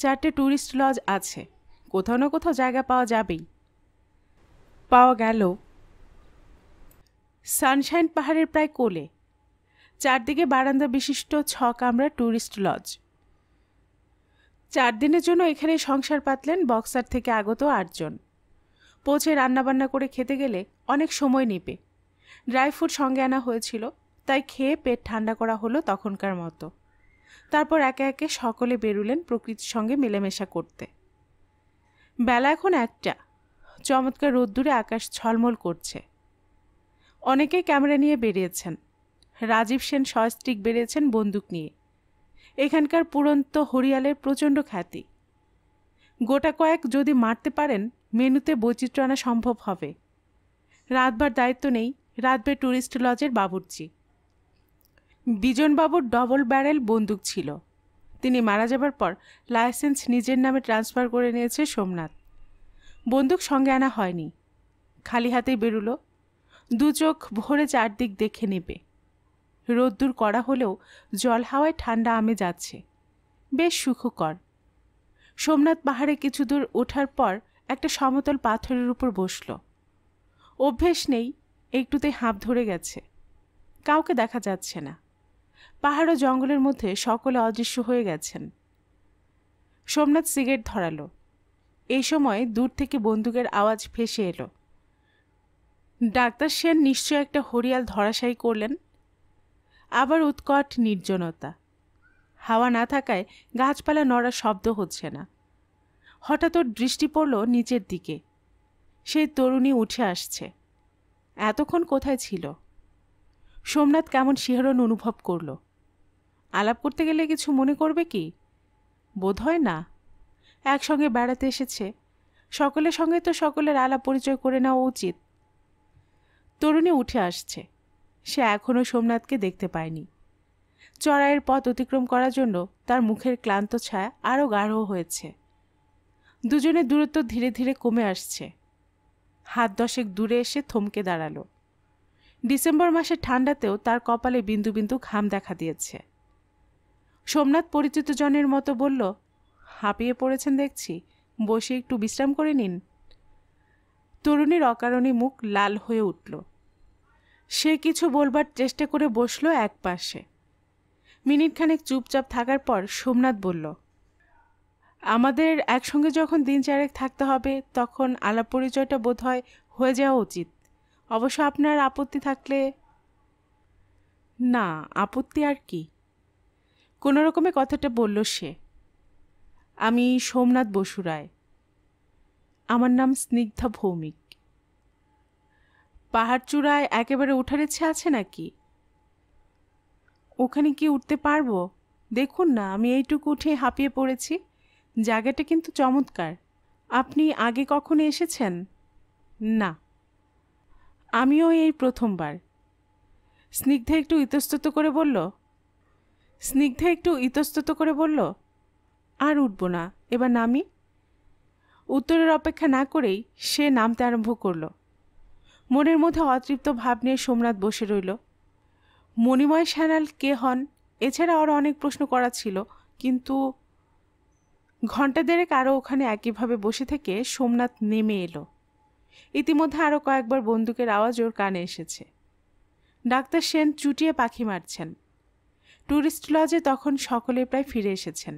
চারটে ট্যুরিস্ট লজ আছে কোথাও না কোথাও জায়গা পাওয়া যাবেই পাওয়া গেল সানশাইন পাহাড়ের প্রায় কোলে চারদিকে বারান্দা বিশিষ্ট ছ কামরা ট্যুরিস্ট লজ চার দিনের জন্য এখানে সংসার পাতলেন বক্সার থেকে আগত আটজন পৌঁছে রান্নাবান্না করে খেতে গেলে অনেক সময় নেবে ড্রাই ফ্রুট সঙ্গে আনা হয়েছিল তাই খেয়ে পেট ঠান্ডা করা হলো তখনকার মতো তারপর একে একে সকলে বেরুলেন প্রকৃতির সঙ্গে মেলামেশা করতে বেলা এখন একটা চমৎকার রোদ্দুরে আকাশ ছলমল করছে অনেকে ক্যামেরা নিয়ে বেরিয়েছেন রাজীব সেন সস্টিক বেরিয়েছেন বন্দুক নিয়ে এখানকার পুরন্ত হরিয়ালের প্রচণ্ড খ্যাতি গোটা কয়েক যদি মারতে পারেন মেনুতে বৈচিত্র্য আনা সম্ভব হবে রাতবার দায়িত্ব নেই রাতবে ট্যুরিস্ট লজের বাবুর্চি বিজনবাবুর ডবল ব্যারেল বন্দুক ছিল তিনি মারা যাবার পর লাইসেন্স নিজের নামে ট্রান্সফার করে নিয়েছে সোমনাথ বন্দুক সঙ্গে আনা হয়নি খালি হাতেই বেরুলো দু চোখ ভরে চারদিক দেখে নেবে রোদ্দুর করা হলেও জল হাওয়ায় ঠান্ডা আমে যাচ্ছে বেশ সুখকর সোমনাথ পাহাড়ে কিছু দূর ওঠার পর একটা সমতল পাথরের উপর বসল অভ্যেস নেই একটুতে হাঁপ ধরে গেছে কাউকে দেখা যাচ্ছে না পাহাড় ও জঙ্গলের মধ্যে সকলে অদৃশ্য হয়ে গেছেন সোমনাথ সিগারেট ধরালো এই সময় দূর থেকে বন্দুকের আওয়াজ ফেসে এলো ডাক্তার সেন নিশ্চয় একটা হরিয়াল ধরাশায়ী করলেন আবার উৎকট নির্জনতা হাওয়া না থাকায় গাছপালা নড়ার শব্দ হচ্ছে না হঠাৎ ওর দৃষ্টি পড়ল নিচের দিকে সেই তরুণী উঠে আসছে এতক্ষণ কোথায় ছিল সোমনাথ কেমন শিহরণ অনুভব করল আলাপ করতে গেলে কিছু মনে করবে কি বোধ হয় না একসঙ্গে বেড়াতে এসেছে সকলের সঙ্গে তো সকলের আলাপ পরিচয় করে নেওয়া উচিত তরুণী উঠে আসছে সে এখনও সোমনাথকে দেখতে পায়নি চড়াইয়ের পথ অতিক্রম করার জন্য তার মুখের ক্লান্ত ছায়া আরও গাঢ় হয়েছে দুজনের দূরত্ব ধীরে ধীরে কমে আসছে হাত দশেক দূরে এসে থমকে দাঁড়ালো ডিসেম্বর মাসের ঠান্ডাতেও তার কপালে বিন্দু বিন্দু ঘাম দেখা দিয়েছে সোমনাথ পরিচিত জনের মতো বলল হাঁপিয়ে পড়েছেন দেখছি বসে একটু বিশ্রাম করে নিন তরুণীর অকারণে মুখ লাল হয়ে উঠল সে কিছু বলবার চেষ্টা করে বসল এক পাশে মিনিটখানেক চুপচাপ থাকার পর সোমনাথ বলল আমাদের একসঙ্গে যখন দিন চারেক থাকতে হবে তখন আলাপ পরিচয়টা বোধ হয় হয়ে যাওয়া উচিত অবশ্য আপনার আপত্তি থাকলে না আপত্তি আর কি কোনো রকমে কথাটা বলল সে আমি সোমনাথ বসু রায় আমার নাম স্নিগ্ধা ভৌমিক পাহাড়চূড়ায় একেবারে ওঠার ইচ্ছে আছে নাকি ওখানে কি উঠতে পারবো দেখুন না আমি এইটুকু উঠে হাঁপিয়ে পড়েছি জায়গাটা কিন্তু চমৎকার আপনি আগে কখনো এসেছেন না আমিও এই প্রথমবার স্নিগ্ধা একটু ইতস্তত করে বলল স্নিগ্ধা একটু ইতস্তত করে বলল আর উঠব না এবার নামি উত্তরের অপেক্ষা না করেই সে নামতে আরম্ভ করল মনের মধ্যে অতৃপ্ত ভাব নিয়ে সোমনাথ বসে রইল মণিময় সান্যাল কে হন এছাড়া আরও অনেক প্রশ্ন করা ছিল কিন্তু ঘণ্টা দেড়েক আরও ওখানে একইভাবে বসে থেকে সোমনাথ নেমে এলো ইতিমধ্যে আরও কয়েকবার বন্দুকের আওয়াজ ওর কানে এসেছে ডাক্তার সেন চুটিয়ে পাখি মারছেন ট্যুরিস্ট লজে তখন সকলে প্রায় ফিরে এসেছেন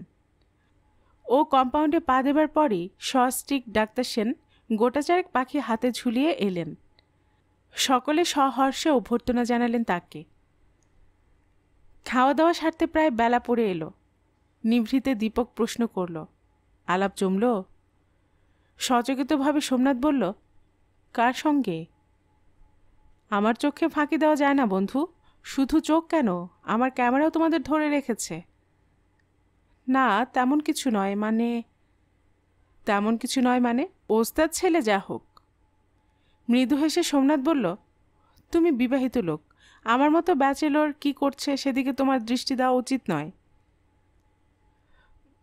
ও কম্পাউন্ডে পা দেবার পরই সস্টিক ডাক্তার সেন গোটাচারেক পাখি হাতে ঝুলিয়ে এলেন সকলে সহর্ষে অভ্যর্থনা জানালেন তাকে খাওয়া দাওয়া সারতে প্রায় বেলা পড়ে এলো নিভৃতে দীপক প্রশ্ন করল আলাপ জমল সচকিতভাবে সোমনাথ বলল কার সঙ্গে আমার চোখে ফাঁকি দেওয়া যায় না বন্ধু শুধু চোখ কেন আমার ক্যামেরাও তোমাদের ধরে রেখেছে না তেমন কিছু নয় মানে তেমন কিছু নয় মানে ওস্তাদ ছেলে যা হোক মৃদু হেসে সোমনাথ বলল তুমি বিবাহিত লোক আমার মতো ব্যাচেলর কি করছে সেদিকে তোমার দৃষ্টি দেওয়া উচিত নয়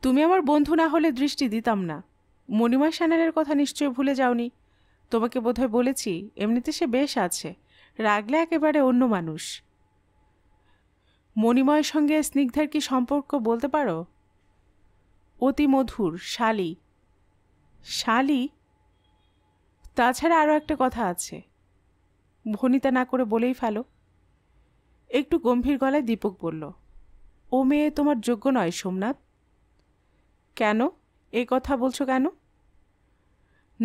তুমি আমার বন্ধু না হলে দৃষ্টি দিতাম না মণিময় সানালের কথা নিশ্চয় ভুলে যাওনি তোমাকে বোধহয় বলেছি এমনিতে সে বেশ আছে রাগলে একেবারে অন্য মানুষ মণিময়ের সঙ্গে স্নিগ্ধার কি সম্পর্ক বলতে পারো অতি মধুর শালি শালি তাছাড়া আরও একটা কথা আছে ভনিতা না করে বলেই ফেলো একটু গম্ভীর গলায় দীপক বলল ও মেয়ে তোমার যোগ্য নয় সোমনাথ কেন এ কথা বলছো কেন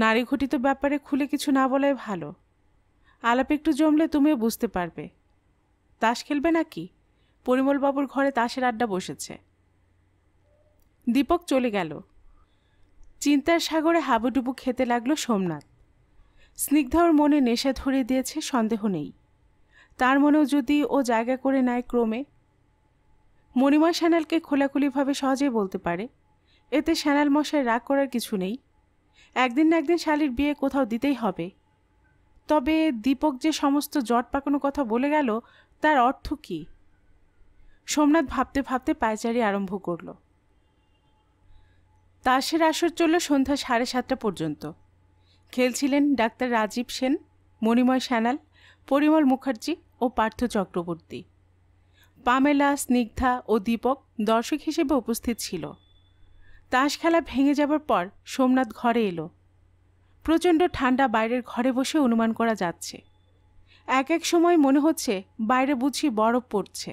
নারী ঘটিত ব্যাপারে খুলে কিছু না বলাই ভালো আলাপ একটু জমলে তুমিও বুঝতে পারবে তাস খেলবে নাকি পরিমলবাবুর ঘরে তাসের আড্ডা বসেছে দীপক চলে গেল চিন্তার সাগরে হাবুডুবু খেতে লাগলো সোমনাথ স্নিগ্ধর মনে নেশা ধরে দিয়েছে সন্দেহ নেই তার মনেও যদি ও জায়গা করে নেয় ক্রমে মণিময় শ্যানালকে খোলাখুলিভাবে সহজে বলতে পারে এতে শ্যানাল মশায় রাগ করার কিছু নেই একদিন না একদিন শালির বিয়ে কোথাও দিতেই হবে তবে দীপক যে সমস্ত জট পাকানো কথা বলে গেল তার অর্থ কি সোমনাথ ভাবতে ভাবতে পায়চারি আরম্ভ করলো তাসের আসর চলল সন্ধ্যা সাড়ে সাতটা পর্যন্ত খেলছিলেন ডাক্তার রাজীব সেন মণিময় সানাল পরিমল মুখার্জি ও পার্থ চক্রবর্তী পামেলা স্নিগ্ধা ও দীপক দর্শক হিসেবে উপস্থিত ছিল তাস খেলা ভেঙে যাবার পর সোমনাথ ঘরে এলো প্রচণ্ড ঠান্ডা বাইরের ঘরে বসে অনুমান করা যাচ্ছে এক এক সময় মনে হচ্ছে বাইরে বুঝি বরফ পড়ছে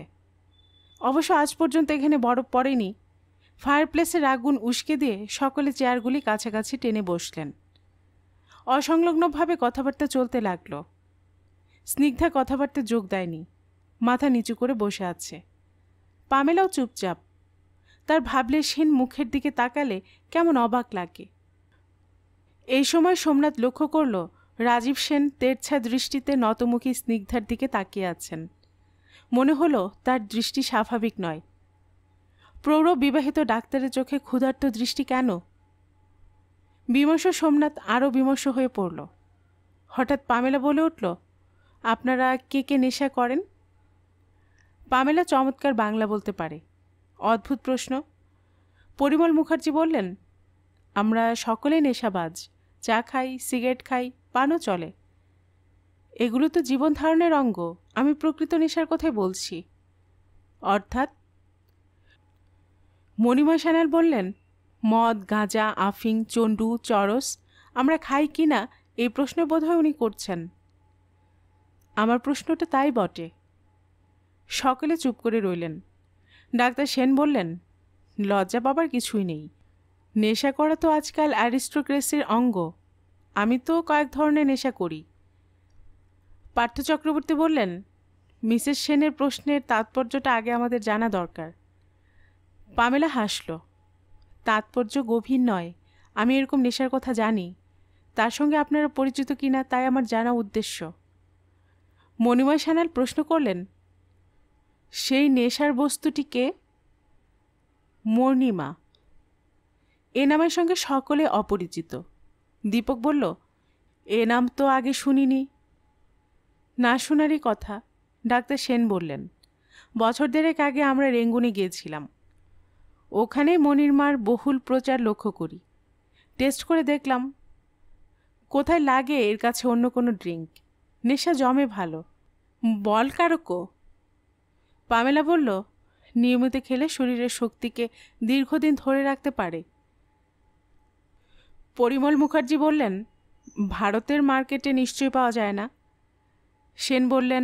অবশ্য আজ পর্যন্ত এখানে বরফ পড়েনি ফায়ারপ্লেসের আগুন উস্কে দিয়ে সকলে চেয়ারগুলি কাছাকাছি টেনে বসলেন অসংলগ্নভাবে কথাবার্তা চলতে লাগল স্নিগ্ধা কথাবার্তা যোগ দেয়নি মাথা নিচু করে বসে আছে পামেলাও চুপচাপ তার ভাবলে সেন মুখের দিকে তাকালে কেমন অবাক লাগে এই সময় সোমনাথ লক্ষ্য করল রাজীব সেন তেরছা দৃষ্টিতে নতমুখী স্নিগ্ধার দিকে তাকিয়ে আছেন মনে হলো তার দৃষ্টি স্বাভাবিক নয় প্রৌঢ় বিবাহিত ডাক্তারের চোখে ক্ষুধার্ত দৃষ্টি কেন বিমর্ষ সোমনাথ আরও বিমর্ষ হয়ে পড়ল হঠাৎ পামেলা বলে উঠল আপনারা কে কে নেশা করেন পামেলা চমৎকার বাংলা বলতে পারে অদ্ভুত প্রশ্ন পরিমল মুখার্জি বললেন আমরা সকলে নেশাবাজ চা খাই সিগারেট খাই পানও চলে এগুলো তো জীবন ধারণের অঙ্গ আমি প্রকৃত নেশার কথাই বলছি অর্থাৎ মণিময় সান্যাল বললেন মদ গাঁজা আফিং চণ্ডু চরস আমরা খাই কি না এই প্রশ্ন বোধহয় উনি করছেন আমার প্রশ্নটা তাই বটে সকলে চুপ করে রইলেন ডাক্তার সেন বললেন লজ্জা পাবার কিছুই নেই নেশা করা তো আজকাল অ্যারিস্টোক্রেসির অঙ্গ আমি তো কয়েক ধরনের নেশা করি পার্থ চক্রবর্তী বললেন মিসেস সেনের প্রশ্নের তাৎপর্যটা আগে আমাদের জানা দরকার পামেলা হাসল তাৎপর্য গভীর নয় আমি এরকম নেশার কথা জানি তার সঙ্গে আপনারা পরিচিত কি না তাই আমার জানা উদ্দেশ্য মণিময় সানাল প্রশ্ন করলেন সেই নেশার বস্তুটিকে মর্ণিমা এ নামের সঙ্গে সকলে অপরিচিত দীপক বলল এ নাম তো আগে শুনিনি না শোনারই কথা ডাক্তার সেন বললেন বছর দেড়েক আগে আমরা রেঙ্গুনে গিয়েছিলাম ওখানে মনিরমার বহুল প্রচার লক্ষ্য করি টেস্ট করে দেখলাম কোথায় লাগে এর কাছে অন্য কোনো ড্রিঙ্ক নেশা জমে ভালো বল কারকো পামেলা বলল নিয়মিত খেলে শরীরের শক্তিকে দীর্ঘদিন ধরে রাখতে পারে পরিমল মুখার্জি বললেন ভারতের মার্কেটে নিশ্চয়ই পাওয়া যায় না সেন বললেন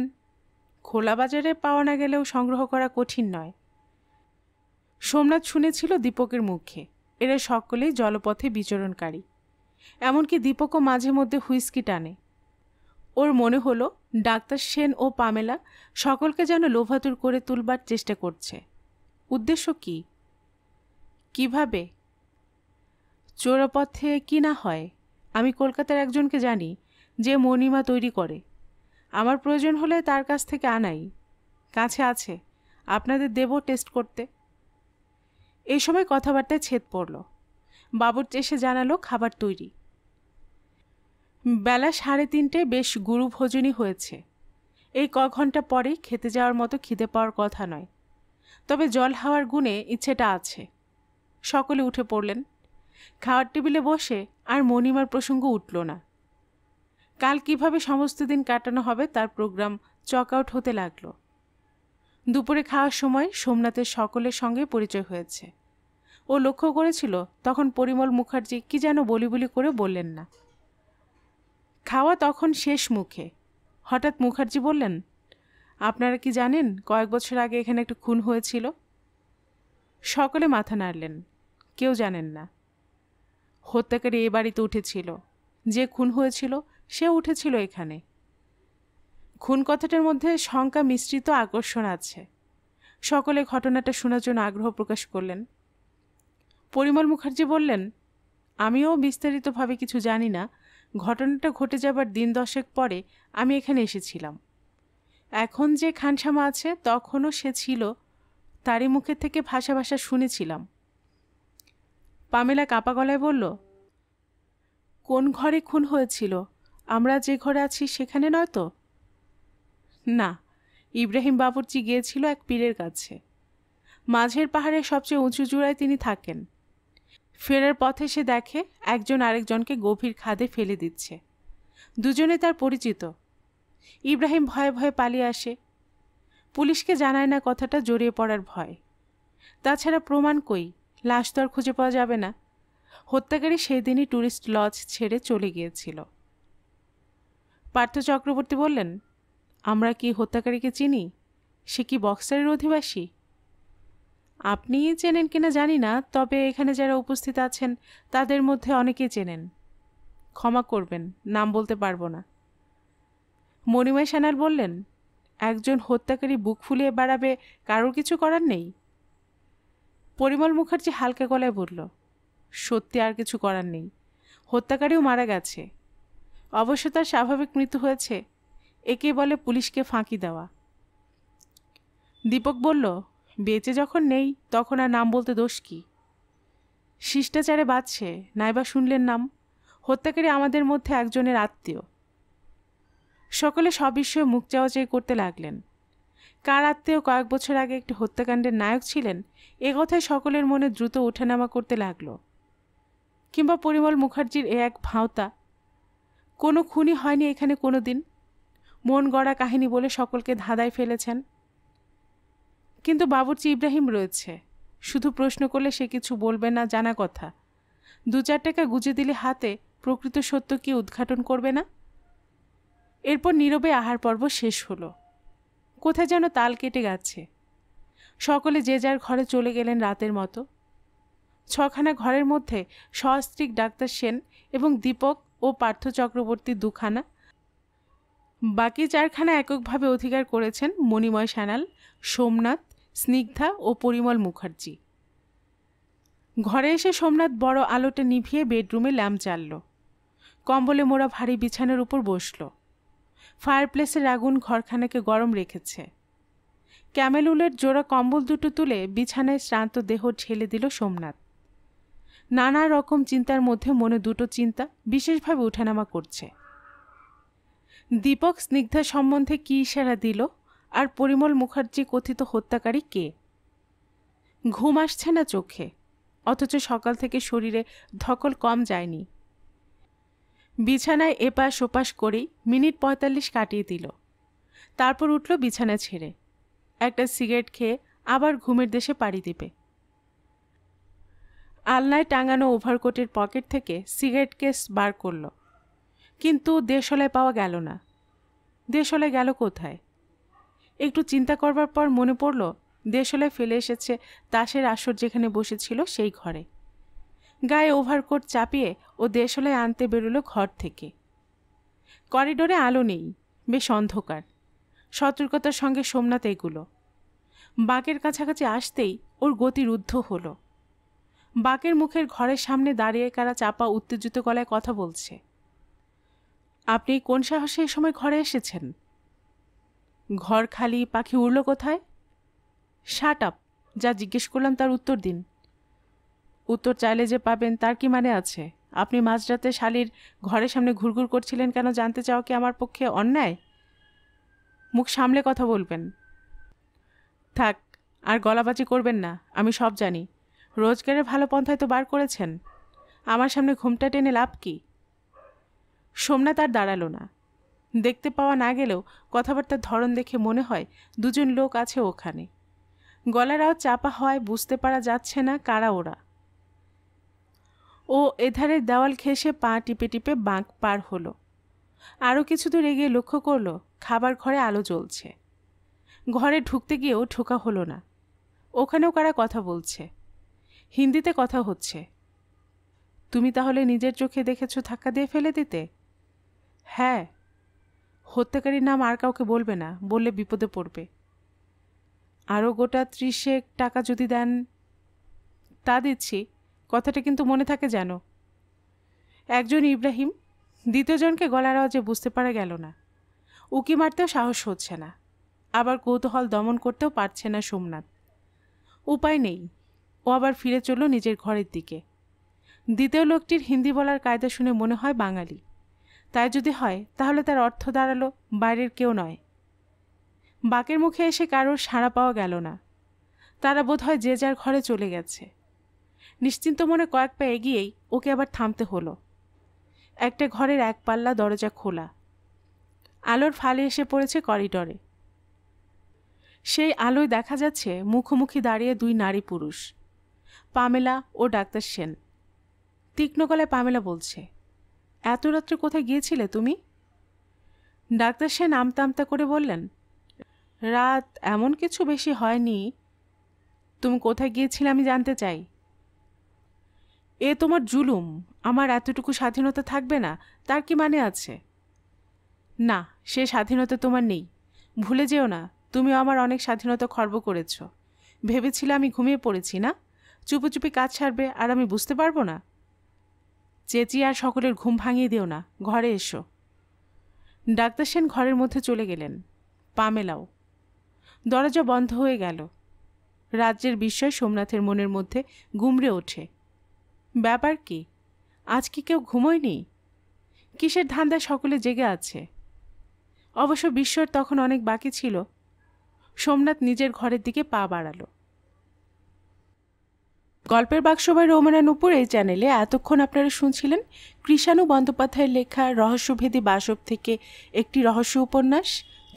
খোলা বাজারে পাওয়া না গেলেও সংগ্রহ করা কঠিন নয় সোমনাথ শুনেছিল দীপকের মুখে এরা সকলেই জলপথে বিচরণকারী এমনকি দীপকও মাঝে মধ্যে হুইস্কি টানে ওর মনে হলো ডাক্তার সেন ও পামেলা সকলকে যেন লোভাতুর করে তুলবার চেষ্টা করছে উদ্দেশ্য কি কিভাবে চোরপথে কি না হয় আমি কলকাতার একজনকে জানি যে মণিমা তৈরি করে আমার প্রয়োজন হলে তার কাছ থেকে আনাই কাছে আছে আপনাদের দেব টেস্ট করতে এই সময় কথাবার্তায় ছেদ পড়ল বাবুর এসে জানালো খাবার তৈরি বেলা সাড়ে তিনটে বেশ গুরু ভোজনই হয়েছে এই ক ঘন্টা পরে খেতে যাওয়ার মতো খিদে পাওয়ার কথা নয় তবে জল হাওয়ার গুণে ইচ্ছেটা আছে সকলে উঠে পড়লেন খাওয়ার টেবিলে বসে আর মণিমার প্রসঙ্গ উঠল না কাল কিভাবে সমস্ত দিন কাটানো হবে তার প্রোগ্রাম চক আউট হতে লাগলো দুপুরে খাওয়ার সময় সোমনাথের সকলের সঙ্গে পরিচয় হয়েছে ও লক্ষ্য করেছিল তখন পরিমল মুখার্জি কি যেন বলি বলি করে বললেন না খাওয়া তখন শেষ মুখে হঠাৎ মুখার্জি বললেন আপনারা কি জানেন কয়েক বছর আগে এখানে একটু খুন হয়েছিল সকলে মাথা নাড়লেন কেউ জানেন না হত্যাকারী এ বাড়িতে উঠেছিল যে খুন হয়েছিল সে উঠেছিল এখানে খুন কথাটার মধ্যে শঙ্কা মিশ্রিত আকর্ষণ আছে সকলে ঘটনাটা শোনার জন্য আগ্রহ প্রকাশ করলেন পরিমল মুখার্জি বললেন আমিও বিস্তারিতভাবে কিছু জানি না ঘটনাটা ঘটে যাবার দিন দশেক পরে আমি এখানে এসেছিলাম এখন যে খানসামা আছে তখনও সে ছিল তারই মুখের থেকে ভাষা ভাষা শুনেছিলাম পামেলা কাপা গলায় বলল কোন ঘরে খুন হয়েছিল আমরা যে ঘরে আছি সেখানে নয় তো না ইব্রাহিম বাবুর্চি গিয়েছিল এক পীরের কাছে মাঝের পাহাড়ের সবচেয়ে উঁচু চূড়ায় তিনি থাকেন ফেরার পথে সে দেখে একজন আরেকজনকে গভীর খাদে ফেলে দিচ্ছে দুজনে তার পরিচিত ইব্রাহিম ভয়ে ভয়ে পালিয়ে আসে পুলিশকে জানায় না কথাটা জড়িয়ে পড়ার ভয় তাছাড়া প্রমাণ কই লাশ তো আর খুঁজে পাওয়া যাবে না হত্যাকারী সেই দিনই ট্যুরিস্ট লজ ছেড়ে চলে গিয়েছিল পার্থ চক্রবর্তী বললেন আমরা কি হত্যাকারীকে চিনি সে কি বক্সারের অধিবাসী আপনি চেনেন কিনা জানি না তবে এখানে যারা উপস্থিত আছেন তাদের মধ্যে অনেকেই চেনেন ক্ষমা করবেন নাম বলতে পারবো না মণিময় সেনার বললেন একজন হত্যাকারী বুক ফুলিয়ে বাড়াবে কারোর কিছু করার নেই পরিমল মুখার্জি হালকা গলায় বলল সত্যি আর কিছু করার নেই হত্যাকারীও মারা গেছে অবশ্য তার স্বাভাবিক মৃত্যু হয়েছে একে বলে পুলিশকে ফাঁকি দেওয়া দীপক বলল বেঁচে যখন নেই তখন আর নাম বলতে দোষ কি শিষ্টাচারে বাঁচছে নাইবা শুনলেন নাম হত্যাকারী আমাদের মধ্যে একজনের আত্মীয় সকলে সবিস্ময়ে মুখ চাওয়াচাই করতে লাগলেন কার আত্মীয় কয়েক বছর আগে একটি হত্যাকাণ্ডের নায়ক ছিলেন এ কথায় সকলের মনে দ্রুত ওঠানামা করতে লাগল কিংবা পরিমল মুখার্জির এ এক ভাঁওতা কোনো খুনি হয়নি এখানে কোনো দিন মন গড়া কাহিনী বলে সকলকে ধাঁধায় ফেলেছেন কিন্তু বাবুর্চি ইব্রাহিম রয়েছে শুধু প্রশ্ন করলে সে কিছু বলবে না জানা কথা দু চার টাকা গুজে দিলে হাতে প্রকৃত সত্য কি উদ্ঘাটন করবে না এরপর নীরবে আহার পর্ব শেষ হলো কোথায় যেন তাল কেটে গেছে সকলে যে যার ঘরে চলে গেলেন রাতের মতো ছখানা ঘরের মধ্যে সস্ত্রিক ডাক্তার সেন এবং দীপক ও পার্থ চক্রবর্তী দুখানা বাকি চারখানা এককভাবে অধিকার করেছেন মণিময় সানাল সোমনাথ স্নিগ্ধা ও পরিমল মুখার্জি ঘরে এসে সোমনাথ বড় আলোটা নিভিয়ে বেডরুমে ল্যাম্প চালল কম্বলে মোড়া ভারী বিছানার উপর বসল ফায়ারপ্লেসের আগুন ঘরখানাকে গরম রেখেছে ক্যামেল উলের জোড়া কম্বল দুটো তুলে বিছানায় শ্রান্ত দেহ ঠেলে দিল সোমনাথ নানা রকম চিন্তার মধ্যে মনে দুটো চিন্তা বিশেষভাবে উঠানামা করছে দীপক স্নিগ্ধা সম্বন্ধে কী ইশারা দিল আর পরিমল মুখার্জি কথিত হত্যাকারী কে ঘুম আসছে না চোখে অথচ সকাল থেকে শরীরে ধকল কম যায়নি বিছানায় এপাশ ওপাশ করেই মিনিট পঁয়তাল্লিশ কাটিয়ে দিল তারপর উঠল বিছানা ছেড়ে একটা সিগারেট খেয়ে আবার ঘুমের দেশে পাড়ি দেবে আলনায় টাঙানো ওভারকোটের পকেট থেকে সিগারেট কেস বার করলো কিন্তু দেশলায় পাওয়া গেল না দেশলায় গেল কোথায় একটু চিন্তা করবার পর মনে পড়ল দেশলায় ফেলে এসেছে তাসের আসর যেখানে বসেছিল সেই ঘরে গায়ে ওভারকোট চাপিয়ে ও দেশলায় আনতে বেরোলো ঘর থেকে করিডোরে আলো নেই বেশ অন্ধকার সতর্কতার সঙ্গে সোমনাথ এগুলো বাঁকের কাছাকাছি আসতেই ওর গতি রুদ্ধ হলো বাঁকের মুখের ঘরের সামনে দাঁড়িয়ে কারা চাপা উত্তেজিত গলায় কথা বলছে আপনি কোন সাহসে এ সময় ঘরে এসেছেন ঘর খালি পাখি উড়ল কোথায় শার্ট আপ যা জিজ্ঞেস করলাম তার উত্তর দিন উত্তর চাইলে যে পাবেন তার কি মানে আছে আপনি মাঝরাতে শালির ঘরের সামনে ঘুরঘুর করছিলেন কেন জানতে চাও কি আমার পক্ষে অন্যায় মুখ সামলে কথা বলবেন থাক আর গলাবাজি করবেন না আমি সব জানি রোজগারের ভালো পন্থায় তো বার করেছেন আমার সামনে ঘুমটা টেনে লাভ কী সোমনাথ আর দাঁড়ালো না দেখতে পাওয়া না গেলেও কথাবার্তার ধরন দেখে মনে হয় দুজন লোক আছে ওখানে গলারাও চাপা হয় বুঝতে পারা যাচ্ছে না কারা ওরা ও এধারের দেওয়াল খেসে পা টিপে টিপে বাঁক পার হলো আরও কিছু দূর এগিয়ে লক্ষ্য করলো খাবার ঘরে আলো জ্বলছে ঘরে ঢুকতে গিয়েও ঢোকা হলো না ওখানেও কারা কথা বলছে হিন্দিতে কথা হচ্ছে তুমি তাহলে নিজের চোখে দেখেছো ধাক্কা দিয়ে ফেলে দিতে হ্যাঁ হত্যাকারীর নাম আর কাউকে বলবে না বললে বিপদে পড়বে আরও গোটা ত্রিশেক টাকা যদি দেন তা দিচ্ছি কথাটা কিন্তু মনে থাকে যেন একজন ইব্রাহিম দ্বিতীয়জনকে গলার আওয়াজে বুঝতে পারা গেল না উকি মারতেও সাহস হচ্ছে না আবার কৌতূহল দমন করতেও পারছে না সোমনাথ উপায় নেই ও আবার ফিরে চলল নিজের ঘরের দিকে দ্বিতীয় লোকটির হিন্দি বলার কায়দা শুনে মনে হয় বাঙালি তাই যদি হয় তাহলে তার অর্থ দাঁড়ালো বাইরের কেউ নয় বাকের মুখে এসে কারোর সাড়া পাওয়া গেল না তারা বোধ হয় যে যার ঘরে চলে গেছে নিশ্চিন্ত মনে কয়েক পা এগিয়েই ওকে আবার থামতে হলো একটা ঘরের এক পাল্লা দরজা খোলা আলোর ফালে এসে পড়েছে করিডরে সেই আলোয় দেখা যাচ্ছে মুখোমুখি দাঁড়িয়ে দুই নারী পুরুষ পামেলা ও ডাক্তার সেন তীক্ষ্ণ গলায় পামেলা বলছে এত রাত্রে কোথায় গিয়েছিলে তুমি ডাক্তার সে নামতা আমতা করে বললেন রাত এমন কিছু বেশি হয়নি তুমি কোথায় গিয়েছিলে আমি জানতে চাই এ তোমার জুলুম আমার এতটুকু স্বাধীনতা থাকবে না তার কি মানে আছে না সে স্বাধীনতা তোমার নেই ভুলে যেও না তুমি আমার অনেক স্বাধীনতা খর্ব করেছ ভেবেছিলে আমি ঘুমিয়ে পড়েছি না চুপি চুপি কাজ ছাড়বে আর আমি বুঝতে পারবো না চেঁচিয়ে আর সকলের ঘুম ভাঙিয়ে দিও না ঘরে এসো ডাক্তার সেন ঘরের মধ্যে চলে গেলেন পামেলাও দরজা বন্ধ হয়ে গেল রাজ্যের বিস্ময় সোমনাথের মনের মধ্যে গুমড়ে ওঠে ব্যাপার কি আজ কি কেউ ঘুমোয়নি কিসের ধান্দা সকলে জেগে আছে অবশ্য বিস্ময়ের তখন অনেক বাকি ছিল সোমনাথ নিজের ঘরের দিকে পা বাড়ালো গল্পের বাক্স বা রোমানা নুপুর এই চ্যানেলে এতক্ষণ আপনারা শুনছিলেন কৃষাণু বন্দ্যোপাধ্যায়ের লেখা রহস্যভেদী বাসব থেকে একটি রহস্য উপন্যাস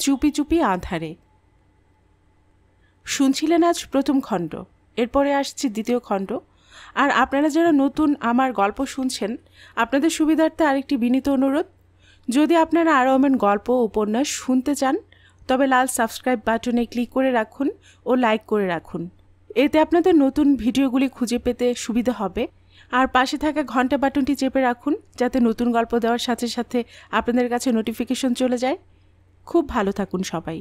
চুপি চুপি আধারে শুনছিলেন আজ প্রথম খণ্ড এরপরে আসছে দ্বিতীয় খণ্ড আর আপনারা যারা নতুন আমার গল্প শুনছেন আপনাদের সুবিধার্থে আরেকটি বিনীত অনুরোধ যদি আপনারা আরও আমার গল্প উপন্যাস শুনতে চান তবে লাল সাবস্ক্রাইব বাটনে ক্লিক করে রাখুন ও লাইক করে রাখুন এতে আপনাদের নতুন ভিডিওগুলি খুঁজে পেতে সুবিধা হবে আর পাশে থাকা ঘন্টা বাটনটি চেপে রাখুন যাতে নতুন গল্প দেওয়ার সাথে সাথে আপনাদের কাছে নোটিফিকেশন চলে যায় খুব ভালো থাকুন সবাই